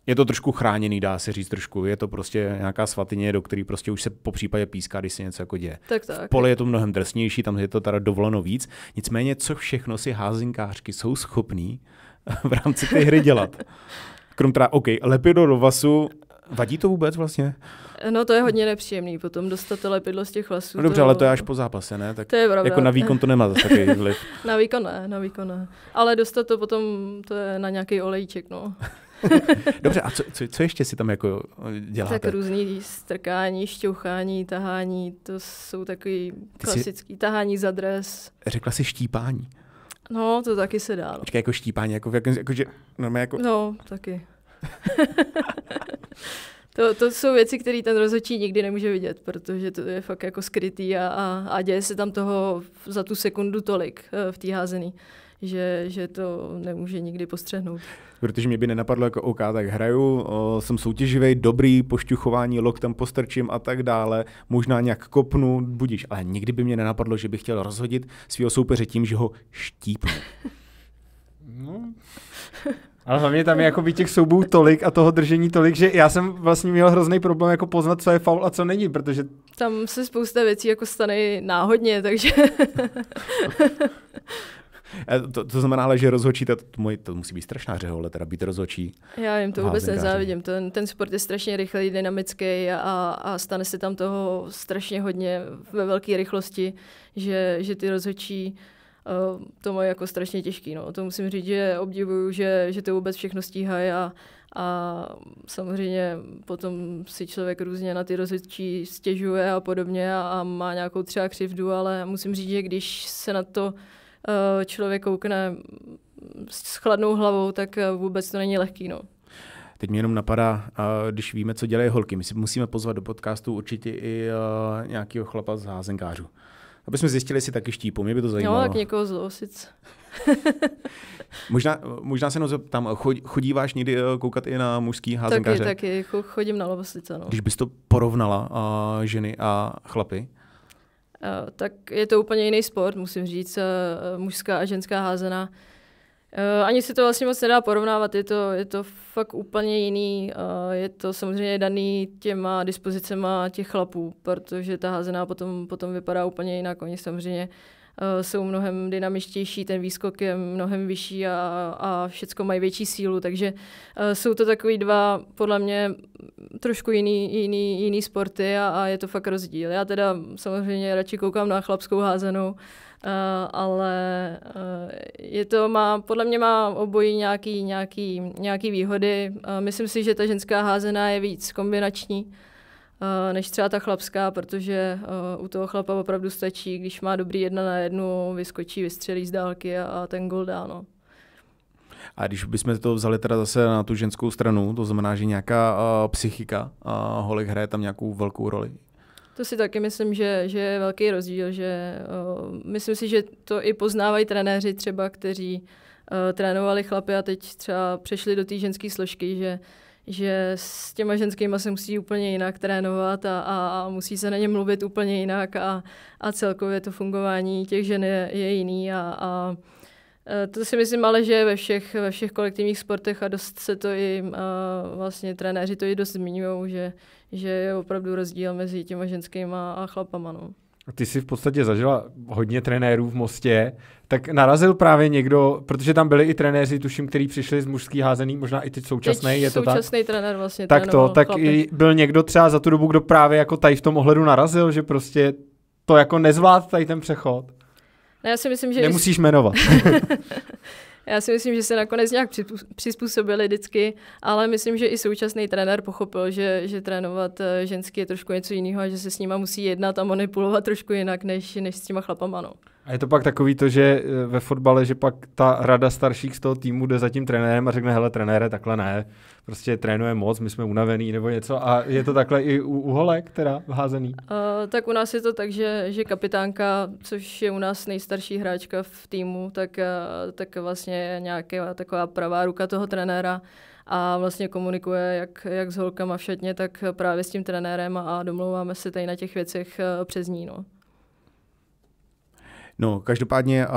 je to trošku chráněný, dá se říct trošku. Je to prostě nějaká svatyně, do které prostě už se po případě píská, když se něco jako děje. Tak, tak. V pole je to mnohem drsnější, tam je to teda dovoleno víc. Nicméně, co všechno si házinkářky jsou schopní eh, v rámci té hry dělat? Krom teda, OK, lepidlo do vasu, Vadí to vůbec vlastně? No to je hodně nepříjemný, potom dostat to lepidlo z těch vlasů. No dobře, to... ale to je až po zápase, ne? Tak to je pravda. Jako na výkon to nemá zase takový vliv. na výkon ne, na výkon ne. Ale dostat to potom, to je na nějaký olejček, no. dobře, a co, co, co, ještě si tam jako eh, děláte? Tak různý strkání, šťouchání, tahání, to jsou takový klasický jsi... tahání za dres. Řekla jsi štípání. No, to taky se dá. Počkej, no. jako štípání, jako, jako, jako že no, jako... No, taky. To, to jsou věci, které ten rozhodčí nikdy nemůže vidět, protože to je fakt jako skrytý a, a, a děje se tam toho za tu sekundu tolik eh, v té házený, že, že to nemůže nikdy postřehnout. Protože mě by nenapadlo jako OK, tak hraju, o, eh, jsem soutěživý, dobrý, pošťuchování, lok tam postrčím a tak dále, možná nějak kopnu, budíš, ale nikdy by mě nenapadlo, že bych chtěl rozhodit svého soupeře tím, že ho štípnu. No, ale hlavně tam je jako by těch soubů tolik a toho držení tolik, že já jsem vlastně měl hrozný problém jako poznat, co je faul a co není, protože... Tam se spousta věcí jako stane náhodně, takže... Eh, to, to, znamená ale, že rozhočí, to, to, to musí být strašná řehole, teda být rozhočí. Já jim to vůbec nezávidím. Ten, ten sport je strašně rychlý, dynamický a, a stane se tam toho strašně hodně ve velké rychlosti, že, že ty rozhočí to má jako strašně těžký. No. To musím říct, že obdivuju, že, že to vůbec všechno stíhají a, a samozřejmě potom si člověk různě na ty rozličí stěžuje a podobně a, a má nějakou třeba křivdu, ale musím říct, že když se na to eh, člověk koukne s chladnou hlavou, tak eh, vůbec to není lehký. No. Teď mě jenom napadá, eh, když víme, co dělají holky, my si musíme pozvat do podcastu určitě i nějakého chlapa z házenkářů aby jsme zjistili, jestli taky štípu, Mě by to zajímalo. No tak někoho z Losic. možná, možná se jenom zeptám, chodíváš někdy eh, koukat i na mužský házenkaře? Taky, taky, jako chodím na Losice, No. Když bys to porovnala a eh, ženy a chlapy? A, eh, tak je to úplně jiný sport, musím říct. mužská a ženská házená. Eh, ani se to vlastně moc nedá porovnávat, je to, je to fakt úplně jiný. Eh, je to samozřejmě daný těma dispozicema těch chlapů, protože ta házená potom, potom vypadá úplně jinak. Oni samozřejmě eh, jsou mnohem dynamičtější, ten výskok je mnohem vyšší a, a všecko mají větší sílu, takže jsou to takový dva, podle mě, trošku jiný, jiný, jiný sporty a, a je to fakt rozdíl. Já teda samozřejmě radši koukám na chlapskou házenou, Eh, ale eh, je to má, podle mě má obojí nějaký, nějaký, nějaký výhody. Eh, myslím si, že ta ženská házená je víc kombinační než třeba ta chlapská, protože u toho chlapa opravdu stačí, když má dobrý jedna na jednu, vyskočí, vystřelí z dálky a ten gol dá. No. A když bychom to vzali teda zase na tu ženskou stranu, to znamená, že nějaká uh, psychika uh, holek hraje tam nějakou velkou roli? To si taky myslím, že, že je velký rozdíl, že uh, myslím si, že to i poznávají trenéři třeba, kteří uh, trénovali chlapy a teď třeba přešli do té ženské složky, že že s těma ženskýma se musí úplně jinak trénovat a, a, a musí se na ně mluvit úplně jinak a, a celkově to fungování těch žen je, je jiný a, a Eh, to si myslím ale, že ve všech, ve všech kolektivních sportech a dost se to i eh, vlastně trenéři to i dost zmiňují, že, že je opravdu rozdíl mezi těma ženskýma a chlapama. No. Ty jsi v podstatě zažila hodně trenérů v Mostě, tak narazil právě někdo, protože tam byli i trenéři, tuším, kteří přišli z mužský házený, možná i teď současný, teď je to současný tak? trenér vlastně. Tak to, tak chlapy. i byl někdo třeba za tu dobu, kdo právě jako tady v tom ohledu narazil, že prostě to jako nezvlád tady ten přechod. No, já si myslím, že... Nemusíš jsi... jmenovat. já si myslím, že se nakonec nějak přizpůsobili vždycky, ale myslím, že i současný trenér pochopil, že, že trénovat eh, ženský je trošku něco jiného a že se s nima musí jednat a manipulovat trošku jinak, než, než s těma chlapama. No. A je to pak takový to, že eh, ve fotbale, že pak ta rada starších z toho týmu jde za tím trenérem a řekne, hele trenére, takhle ne, prostě trénuje moc, my jsme unavený nebo něco a je to takhle i u, u holek teda vházený? Uh, eh, tak u nás je to tak, že, že kapitánka, což je u nás nejstarší hráčka v týmu, tak, eh, tak vlastně je nějaká taková pravá ruka toho trenéra a vlastně komunikuje jak, jak s holkama všetně, tak právě s tím trenérem a domlouváme se tady na těch věcech přes ní. No. No, každopádně, uh,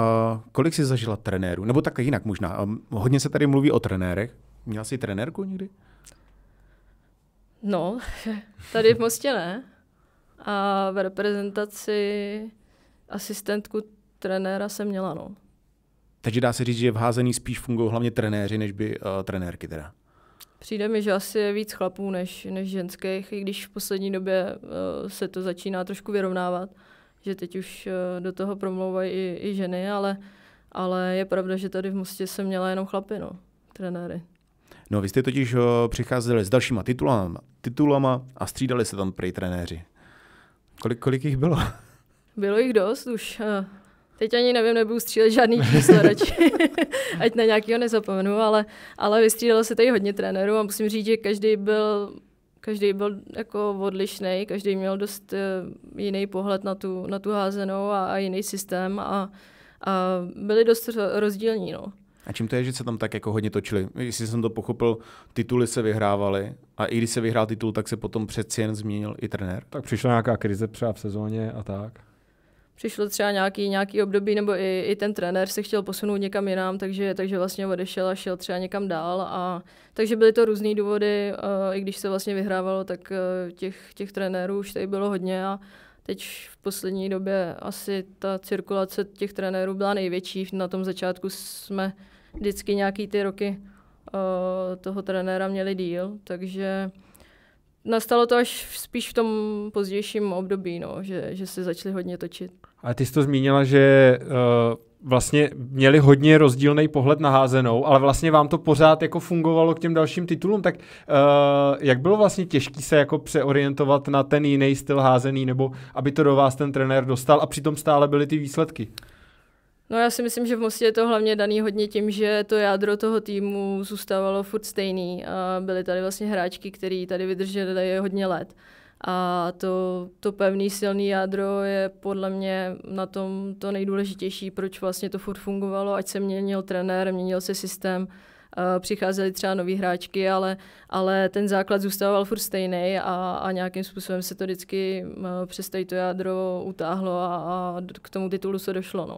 kolik jsi zažila trenérů? Nebo tak jinak možná. Um, hodně se tady mluví o trenérech. Měla jsi trenérku někdy? No, tady v Mostě ne. A v reprezentaci asistentku trenéra jsem měla, no. Takže dá se říct, že v házení spíš fungují hlavně trenéři, než by uh, trenérky teda. Přijde mi, že asi je víc chlapů než, než ženských, i když v poslední době uh, se to začíná trošku vyrovnávat že teď už eh, do toho promlouvají i, i ženy, ale, ale je pravda, že tady v Mostě jsem měla jenom chlapy, no, trenéry. No, vy jste totiž eh, přicházeli s dalšíma titulama, titulama a střídali se tam prý trenéři. Kolik, kolik jich bylo? Bylo jich dost už. Eh, teď ani nevím, nebudu střílet žádný číslo radši, ať na nějakého nezapomenu, ale, ale vystřídalo se tady hodně trenérů a musím říct, že každý byl každý byl jako odlišný, každý měl dost eh, jiný pohled na tu, na tu házenou a, a jiný systém a, a byli dost rozdílní. No. A čím to je, že se tam tak jako hodně točili? Jestli jsem to pochopil, tituly se vyhrávaly a i když se vyhrál titul, tak se potom přeci jen změnil i trenér. Tak přišla nějaká krize třeba v sezóně a tak přišlo třeba nějaký, nějaký období, nebo i, i ten trenér se chtěl posunout někam jinam, takže, takže vlastně odešel a šel třeba někam dál. A, takže byly to různé důvody, uh, i když se vlastně vyhrávalo, tak uh, těch, těch trenérů už tady bylo hodně a teď v poslední době asi ta cirkulace těch trenérů byla největší. Na tom začátku jsme vždycky nějaký ty roky uh, toho trenéra měli díl, takže nastalo to až spíš v tom pozdějším období, no, že, že se začali hodně točit. A ty jsi to zmínila, že uh, vlastně měli hodně rozdílný pohled na házenou, ale vlastně vám to pořád jako fungovalo k těm dalším titulům, tak uh, jak bylo vlastně těžké se jako přeorientovat na ten jiný styl házený, nebo aby to do vás ten trenér dostal a přitom stále byly ty výsledky? No já si myslím, že v Mostě je to hlavně daný hodně tím, že to jádro toho týmu zůstávalo furt stejný a byly tady vlastně hráčky, které tady vydrželi hodně let. A to, to pevný, silný jádro je podle mě na tom to nejdůležitější, proč vlastně to furt fungovalo, ať se měnil trenér, měnil se systém, přicházely třeba nové hráčky, ale, ale ten základ zůstával furt stejný a, a nějakým způsobem se to vždycky přes to jádro utáhlo a, a k tomu titulu se došlo. No.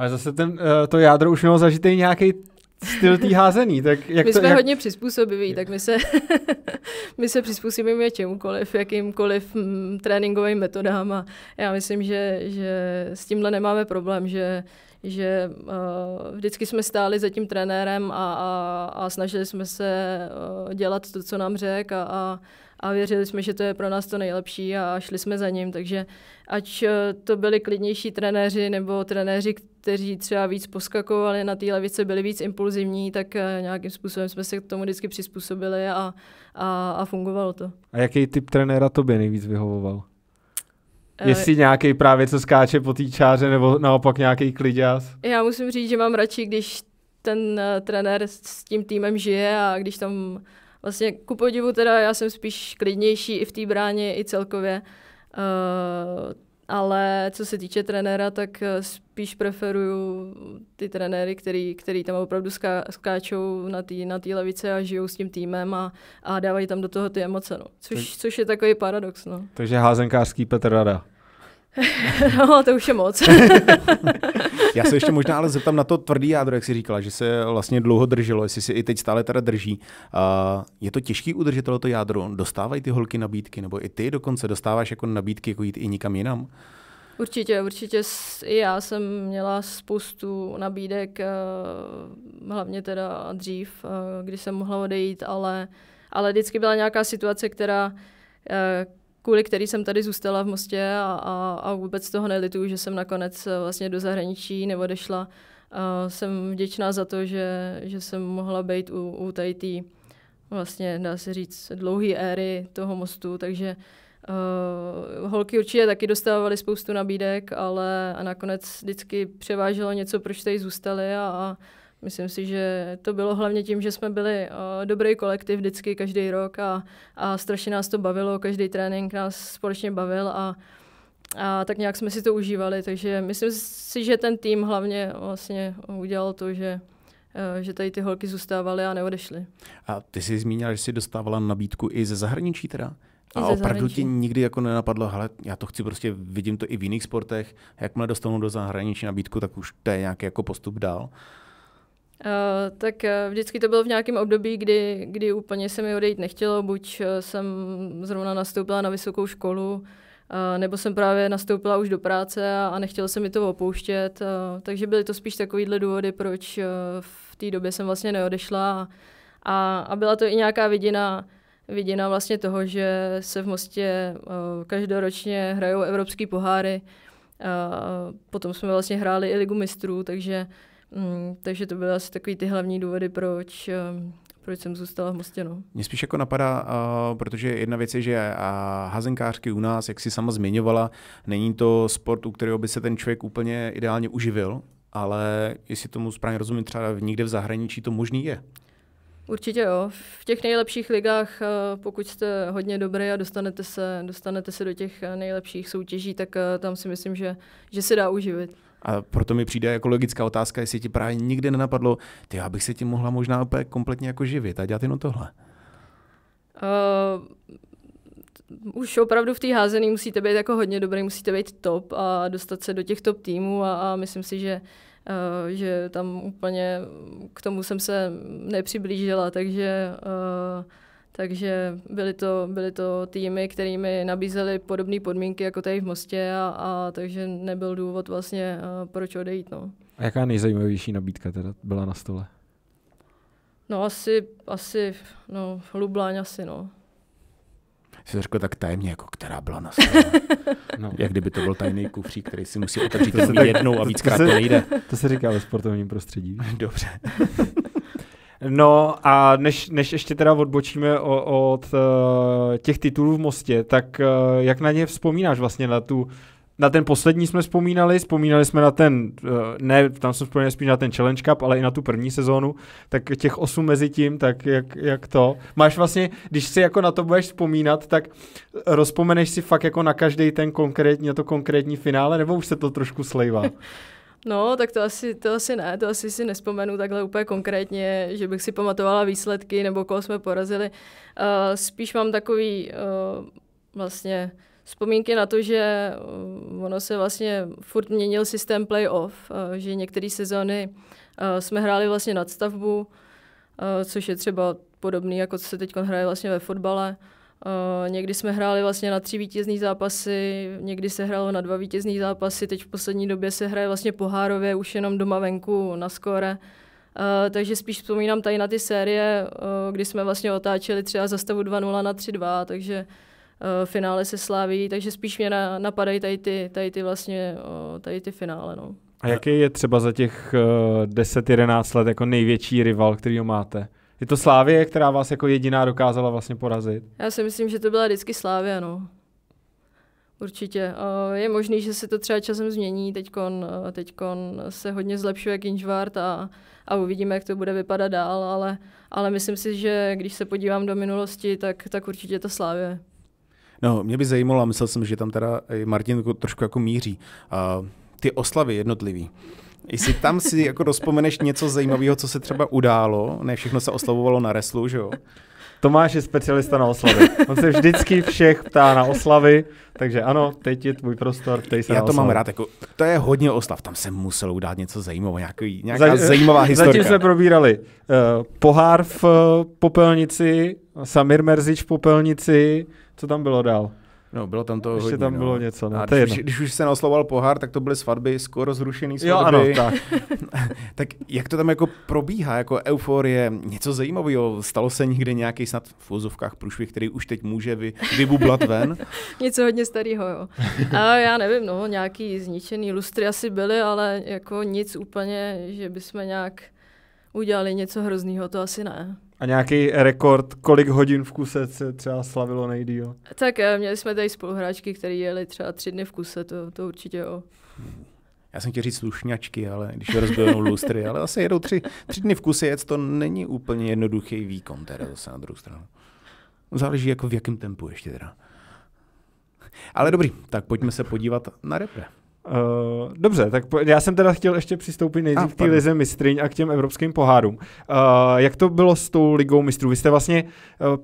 Ale zase ten, eh, to jádro už mělo zažitý nějaký styl tý házený. Tak jak my to, jsme jak... hodně přizpůsobiví, tak my se, my se přizpůsobíme čemukoliv, jakýmkoliv m, mm, tréninkovým metodám a já myslím, že, že s tímhle nemáme problém, že uh, že uh, vždycky jsme stáli za tím trenérem a, a, a snažili jsme se uh, dělat to, co nám řekl a, a, a věřili jsme, že to je pro nás to nejlepší a šli jsme za ním, takže ať eh, to byli klidnější trenéři nebo trenéři, kteří třeba víc poskakovali na té levice, byli víc impulzivní, tak nějakým způsobem jsme se k tomu vždycky přizpůsobili a, a, a fungovalo to. A jaký typ trenéra tobě nejvíc vyhovoval? Eh, Jestli nějaký právě, co skáče po té čáře, nebo naopak nějaký kliděz? Já musím říct, že mám radši, když ten uh, trenér s tím týmem žije a když tam vlastně ku podivu teda já jsem spíš klidnější i v té bráně, i celkově. Uh, ale co se týče trenéra, tak eh, spíš preferuju ty trenéry, který, který tam opravdu ská, skáčou na té na levice a žijou s tím týmem a, a dávají tam do toho ty emoce, no. což, což je takový paradox. No. Takže házenkářský Petr Rada. no, to už je moc. Já se ještě možná ale zeptám na to tvrdý jádro, jak jsi říkala, že se vlastně dlouho drželo, jestli si i teď stále teda drží. Uh, je to těžký udržet to jádro? Dostávají ty holky nabídky, nebo i ty dokonce dostáváš jako nabídky jako jít i nikam jinam? Určitě, určitě. I já jsem měla spoustu nabídek, eh, hlavně teda dřív, eh, kdy jsem mohla odejít, ale, ale vždycky byla nějaká situace, která eh, kvůli který jsem tady zůstala v Mostě a, a, a vůbec toho nelituju, že jsem nakonec eh, vlastně do zahraničí nebo dešla. A eh, jsem vděčná za to, že, že jsem mohla být u, u tady té vlastně, dá se říct, dlouhé éry toho mostu, takže Uh, holky určitě taky dostávaly spoustu nabídek, ale a nakonec vždycky převáželo něco, proč tady zůstaly a, a Myslím si, že to bylo hlavně tím, že jsme byli uh, dobrý kolektiv vždycky každý rok a, a strašně nás to bavilo, každý trénink nás společně bavil a, a tak nějak jsme si to užívali, takže myslím si, že ten tým hlavně vlastně udělal to, že eh, že tady ty holky zůstávaly a neodešly. A ty jsi zmínila, že jsi dostávala nabídku i ze zahraničí teda? A opravdu zahraničí. ti nikdy jako nenapadlo, hele, já to chci prostě, vidím to i v jiných sportech, jakmile dostanu do zahraniční nabídku, tak už to je nějaký jako postup dál. Uh, tak eh, vždycky to bylo v nějakém období, kdy, kdy úplně se mi odejít nechtělo, buď eh, jsem zrovna nastoupila na vysokou školu, uh, nebo jsem právě nastoupila už do práce a, a nechtělo se mi to opouštět, uh, takže byly to spíš takovýhle důvody, proč v té době jsem vlastně neodešla a, a byla to i nějaká vidina, vidina vlastně toho, že se v Mostě každoročně hrajou evropské poháry, potom jsme vlastně hráli i ligu mistrů, takže Mm, takže to byly asi takový ty hlavní důvody, proč eh, proč jsem zůstala v Mostě. No. Mě spíš jako napadá, uh, protože jedna věc je, že uh, hazenkářky u nás, jak si sama zmiňovala, není to sport, u kterého by se ten člověk úplně ideálně uživil, ale jestli tomu správně rozumím, třeba někde v zahraničí to možný je. Určitě jo. V těch nejlepších ligách, pokud jste hodně dobrý a dostanete se, dostanete se do těch nejlepších soutěží, tak tam si myslím, že, že se dá uživit. A proto mi přijde jako logická otázka, jestli ti právě nikdy nenapadlo, ty já bych se tím mohla možná úplně kompletně jako živit a dělat jenom tohle. Uh, už opravdu v té házení musíte být jako hodně dobrý, musíte být top a dostat se do těch top týmů a, a myslím si, že Uh, že tam úplně k tomu jsem se nepřiblížila, takže uh, takže byly to, byly to týmy, kterými nabízely podobné podmínky jako tady v Mostě a, a takže nebyl důvod vlastně, eh, proč odejít. No. A jaká nejzajímavější nabídka teda byla na stole? No asi, asi, no, Lublaň asi, no. Jsi řekl tak tajemně, jako která byla na stole. no. Jak kdyby to byl tajný kufřík, který si musí otevřít jednou a víckrát to, to nejde. To se říká ve sportovním prostředí. Dobře. No a než, než ještě teda odbočíme o, od eh, těch titulů v Mostě, tak eh, jak na ně vzpomínáš vlastně na tu na ten poslední jsme vzpomínali, vzpomínali jsme na ten, eh, ne, tam jsme vzpomínali spíš na ten Challenge Cup, ale i na tu první sezónu, tak těch osm mezi tím, tak jak, jak to. Máš vlastně, když si jako na to budeš vzpomínat, tak rozpomeneš si fakt jako na každý ten konkrétní, na to konkrétní finále, nebo už se to trošku slejvá? No, tak to asi, to asi ne, to asi si nespomenu takhle úplně konkrétně, že bych si pamatovala výsledky nebo koho jsme porazili. Uh, spíš mám takový uh, vlastně vzpomínky na to, že eh, ono se vlastně furt měnil systém playoff, že některé sezóny jsme hráli vlastně nadstavbu, což je třeba podobný, jako co se teď hraje vlastně ve fotbale. Uh, někdy jsme hráli vlastně na tři vítězný zápasy, někdy se hrálo na dva vítězný zápasy, teď v poslední době se hraje vlastně pohárově, už jenom doma venku na skore. Uh, eh, takže spíš vzpomínám tady na ty série, uh, kdy jsme vlastně otáčeli třeba za stavu 2-0 na 3-2, takže uh, finále se sláví, takže spíš mě na, napadají tady ty, tady ty vlastně, uh, tady ty finále, no. A jaký je třeba za těch uh, 10-11 let jako největší rival, který ho máte? Je to Slávie, která vás jako jediná dokázala vlastně porazit? Já si myslím, že to byla vždycky Slávia, no. Určitě. Je možný, že se to třeba časem změní. Teďkon, eh, teďkon se hodně zlepšuje Kinžvart a, a uvidíme, jak to bude vypadat dál, ale, ale myslím si, že když se podívám do minulosti, tak, tak určitě to slávě. No, mě by zajímalo, a myslel jsem, že tam teda Martin trošku jako míří, ty oslavy jednotlivý. Jestli tam si jako rozpomeneš něco zajímavého, co se třeba událo, ne všechno se oslavovalo na reslu, že jo? Tomáš je specialista na oslavy. On se vždycky všech ptá na oslavy, takže ano, teď je tvůj prostor, ptej se Já na to oslavy. mám rád, jako, to je hodně oslav, tam se muselo udát něco zajímavého, nějaký, nějaká Za, zajímavá historika. Zatím jsme probírali uh, pohár v uh, popelnici, Samir Merzič v popelnici, co tam bylo dál? No, bylo tam to hodně, tam no. bylo něco, no. A když, když, když už se naoslovoval pohár, tak to byly svatby, skoro zrušený svatby. Jo, ano, tak. tak jak to tam jako probíhá, jako euforie, něco zajímavého? Stalo se někde nějaký snad v fuzovkách průšvih, který už teď může vy, vybublat ven? něco hodně starého, jo. A já nevím, no, nějaký zničený lustry asi byly, ale jako nic úplně, že bychom nějak udělali něco hroznýho, to asi ne. A nějaký rekord, kolik hodin v kuse se třeba slavilo nejdýl? Tak eh, měli jsme tady spoluhráčky, které jeli třeba tři dny v kuse, to, to určitě jo. Já jsem chtěl říct slušňačky, ale když rozbijou lustry, ale asi jedou tři, tři dny v kuse jet, to není úplně jednoduchý výkon teda zase na druhou stranu. Záleží jako v jakém tempu ještě teda. Ale dobrý, tak pojďme se podívat na repre. Uh, dobře, tak po, já jsem teda chtěl ještě přistoupit nejdřív ah, k té lize mistryň a k těm evropským pohárům. Uh, jak to bylo s tou ligou mistrů? Vy jste vlastně uh,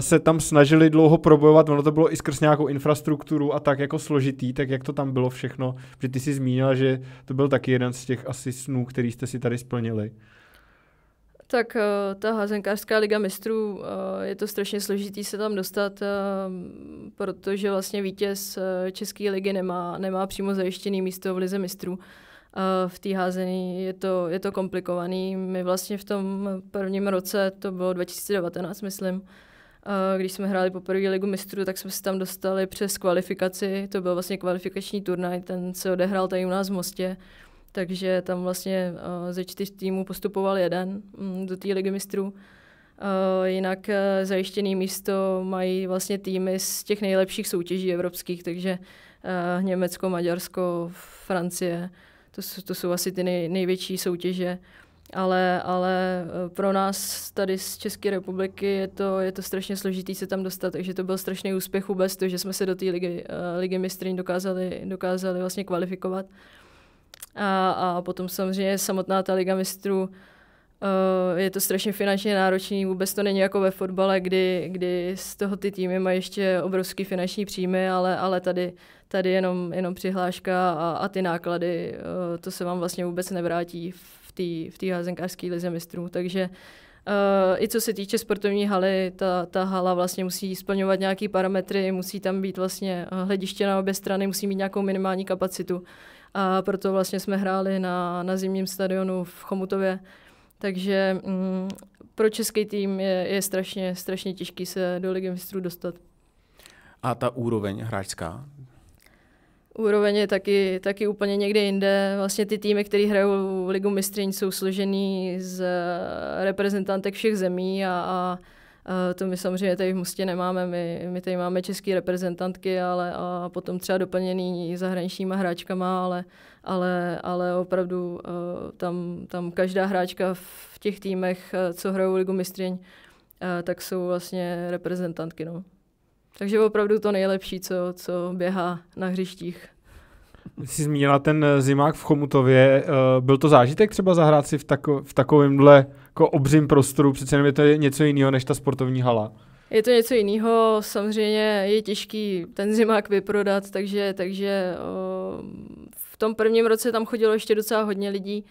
se tam snažili dlouho probojovat, ono to bylo i skrz nějakou infrastrukturu a tak jako složitý, tak jak to tam bylo všechno, protože ty jsi zmínila, že to byl taky jeden z těch asi snů, který jste si tady splnili tak eh, ta házenkářská liga mistrů, eh, je to strašně složitý se tam dostat, eh, protože vlastně vítěz České ligy nemá, nemá přímo zajištěný místo v lize mistrů. V té házení je to, je to komplikovaný. My vlastně v tom prvním roce, to bylo 2019, myslím, když jsme hráli poprvé ligu mistrů, tak jsme se tam dostali přes kvalifikaci. To byl vlastně kvalifikační turnaj, ten se odehrál tady u nás v Mostě takže tam vlastně eh, ze čtyř týmů postupoval jeden mm, do té ligy mistrů. Eh, jinak eh, zajištěné místo mají vlastně týmy z těch nejlepších soutěží evropských, takže Německo, Maďarsko, Francie, to jsou, to jsou asi ty nej, největší soutěže. Ale, ale pro nás tady z České republiky je to, je to strašně složitý se tam dostat, takže to byl strašný úspěch vůbec to, že jsme se do té ligy, ligy mistrů dokázali, dokázali vlastně kvalifikovat. Uh, a, a potom samozřejmě samotná ta Liga mistrů eh, je to strašně finančně náročný, vůbec to není jako ve fotbale, kdy, kdy z toho ty týmy mají ještě obrovský finanční příjmy, ale, ale tady, tady jenom, jenom přihláška a, a ty náklady, eh, to se vám vlastně vůbec nevrátí v té v házenkářské lize mistrů, takže Uh, I co se týče sportovní haly, ta, ta hala vlastně musí splňovat nějaké parametry, musí tam být vlastně hlediště na obě strany, musí mít nějakou minimální kapacitu a proto vlastně jsme hráli na, na zimním stadionu v Chomutově. Takže mm, pro český tým je, je strašně, strašně těžký se do Ligy mistrů dostat. A ta úroveň hráčská? Úroveň je taky, taky úplně někde jinde. Vlastně ty týmy, které hrajou Ligu mistrů, jsou složený z reprezentantek všech zemí a, a Eh, to my samozřejmě tady v Mostě nemáme, my, my tady máme české reprezentantky, ale a potom třeba doplněný zahraničníma hráčkama, ale, ale, ale opravdu eh, tam, tam každá hráčka v těch týmech, eh, co hrajou Ligu mistřiň, tak jsou vlastně reprezentantky. No. Takže opravdu to nejlepší, co, co běhá na hřištích. Jsi zmínila ten eh, zimák v Chomutově. Eh, byl to zážitek třeba zahrát si v, tako, v takovémhle jako obřím prostoru? Přece jenom je to něco jiného než ta sportovní hala. Je to něco jiného, samozřejmě je těžký ten zimák vyprodat, takže, takže eh, v tom prvním roce tam chodilo ještě docela hodně lidí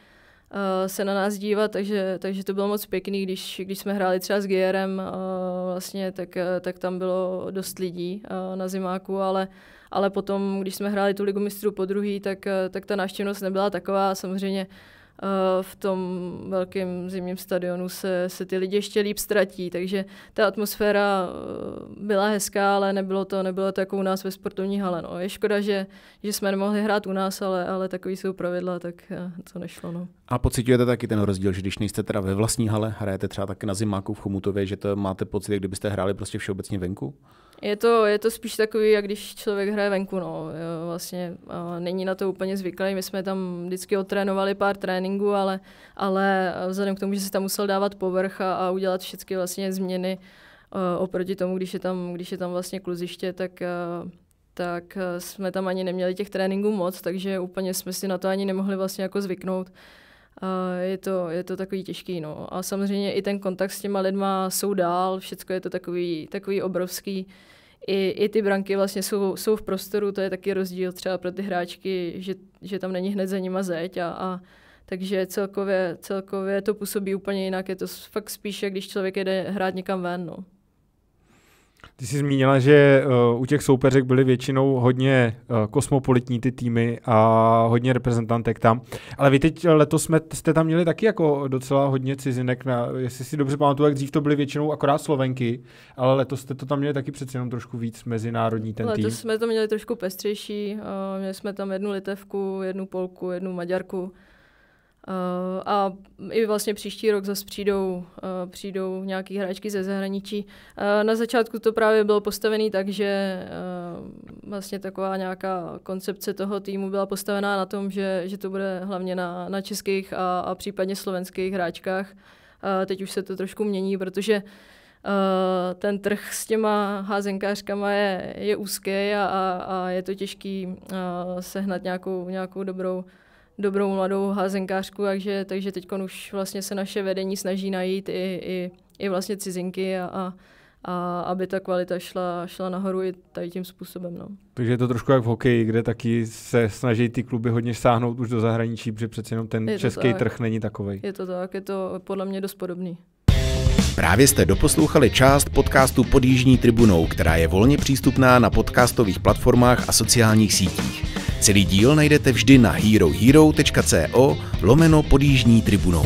se na nás dívat, takže, takže to bylo moc pěkný, když, když jsme hráli třeba s GRM, vlastně, tak, tak tam bylo dost lidí na zimáku, ale ale potom, když jsme hráli tu ligu mistrů po druhý, tak, eh, tak ta návštěvnost nebyla taková. Samozřejmě eh, v tom velkém zimním stadionu se, se ty lidi ještě líp ztratí, takže ta atmosféra eh, byla hezká, ale nebylo to, nebylo to jako u nás ve sportovní hale. No. Je škoda, že, že jsme nemohli hrát u nás, ale, ale takový jsou pravidla, tak to nešlo. No. A pocitujete taky ten rozdíl, že když nejste teda ve vlastní hale, hrajete třeba taky na zimáku v Chomutově, že to máte pocit, kdybyste hráli prostě všeobecně venku? Je to, je to spíš takový, jak když člověk hraje venku, no. Vlastně není na to úplně zvyklý. My jsme tam vždycky otrénovali pár tréninků, ale, ale vzhledem k tomu, že se tam musel dávat povrch a, a udělat všechny vlastně změny e, oproti tomu, když je tam, když je tam vlastně kluziště, tak e, tak e, jsme tam ani neměli těch tréninků moc, takže úplně jsme si na to ani nemohli vlastně jako zvyknout a je to, je to takový těžký, no. A samozřejmě i ten kontakt s těma lidma jsou dál, všechno je to takový, takový obrovský. I, I ty branky vlastně jsou, jsou v prostoru, to je taky rozdíl třeba pro ty hráčky, že, že tam není hned za nima zeď a, a takže celkově, celkově to působí úplně jinak. Je to fakt spíše, když člověk jede hrát někam ven. No. Ty jsi zmínila, že uh, u těch soupeřek byly většinou hodně uh, kosmopolitní ty týmy a hodně reprezentantek tam. Ale vy teď eh, letos jsme, jste tam měli taky jako docela hodně cizinek. Na, jestli si dobře pamatuju, jak dřív to byly většinou akorát Slovenky, ale letos jste to tam měli taky přeci jenom trošku víc mezinárodní ten letos tým. Letos jsme to měli trošku pestřejší. Uh, měli jsme tam jednu litevku, jednu polku, jednu maďarku. Eh, a i vlastně příští rok zase přijdou, eh, přijdou nějaký hráčky ze zahraničí. Eh, na začátku to právě bylo postavené tak, že vlastně taková nějaká koncepce toho týmu byla postavená na tom, že, že to bude hlavně na, na českých a, a případně slovenských hráčkách. Teď už se to trošku mění, protože ten trh s těma házenkářkama je, je úzký a, a, a je to těžký sehnat nějakou, nějakou dobrou dobrou mladou házenkářku, takže, takže teď už vlastně se naše vedení snaží najít i, i, i vlastně cizinky a, a a aby ta kvalita šla, šla nahoru i tady tím způsobem. No. Takže je to trošku jak v hokeji, kde taky se snaží ty kluby hodně sáhnout už do zahraničí, protože přece jenom ten je český tak. trh není takový. Je to tak, je to podle mě dost podobný. Právě jste doposlouchali část podcastu pod Jižní tribunou, která je volně přístupná na podcastových platformách a sociálních sítích. Celý díl najdete vždy na herohero.co lomeno podjíždní tribunou.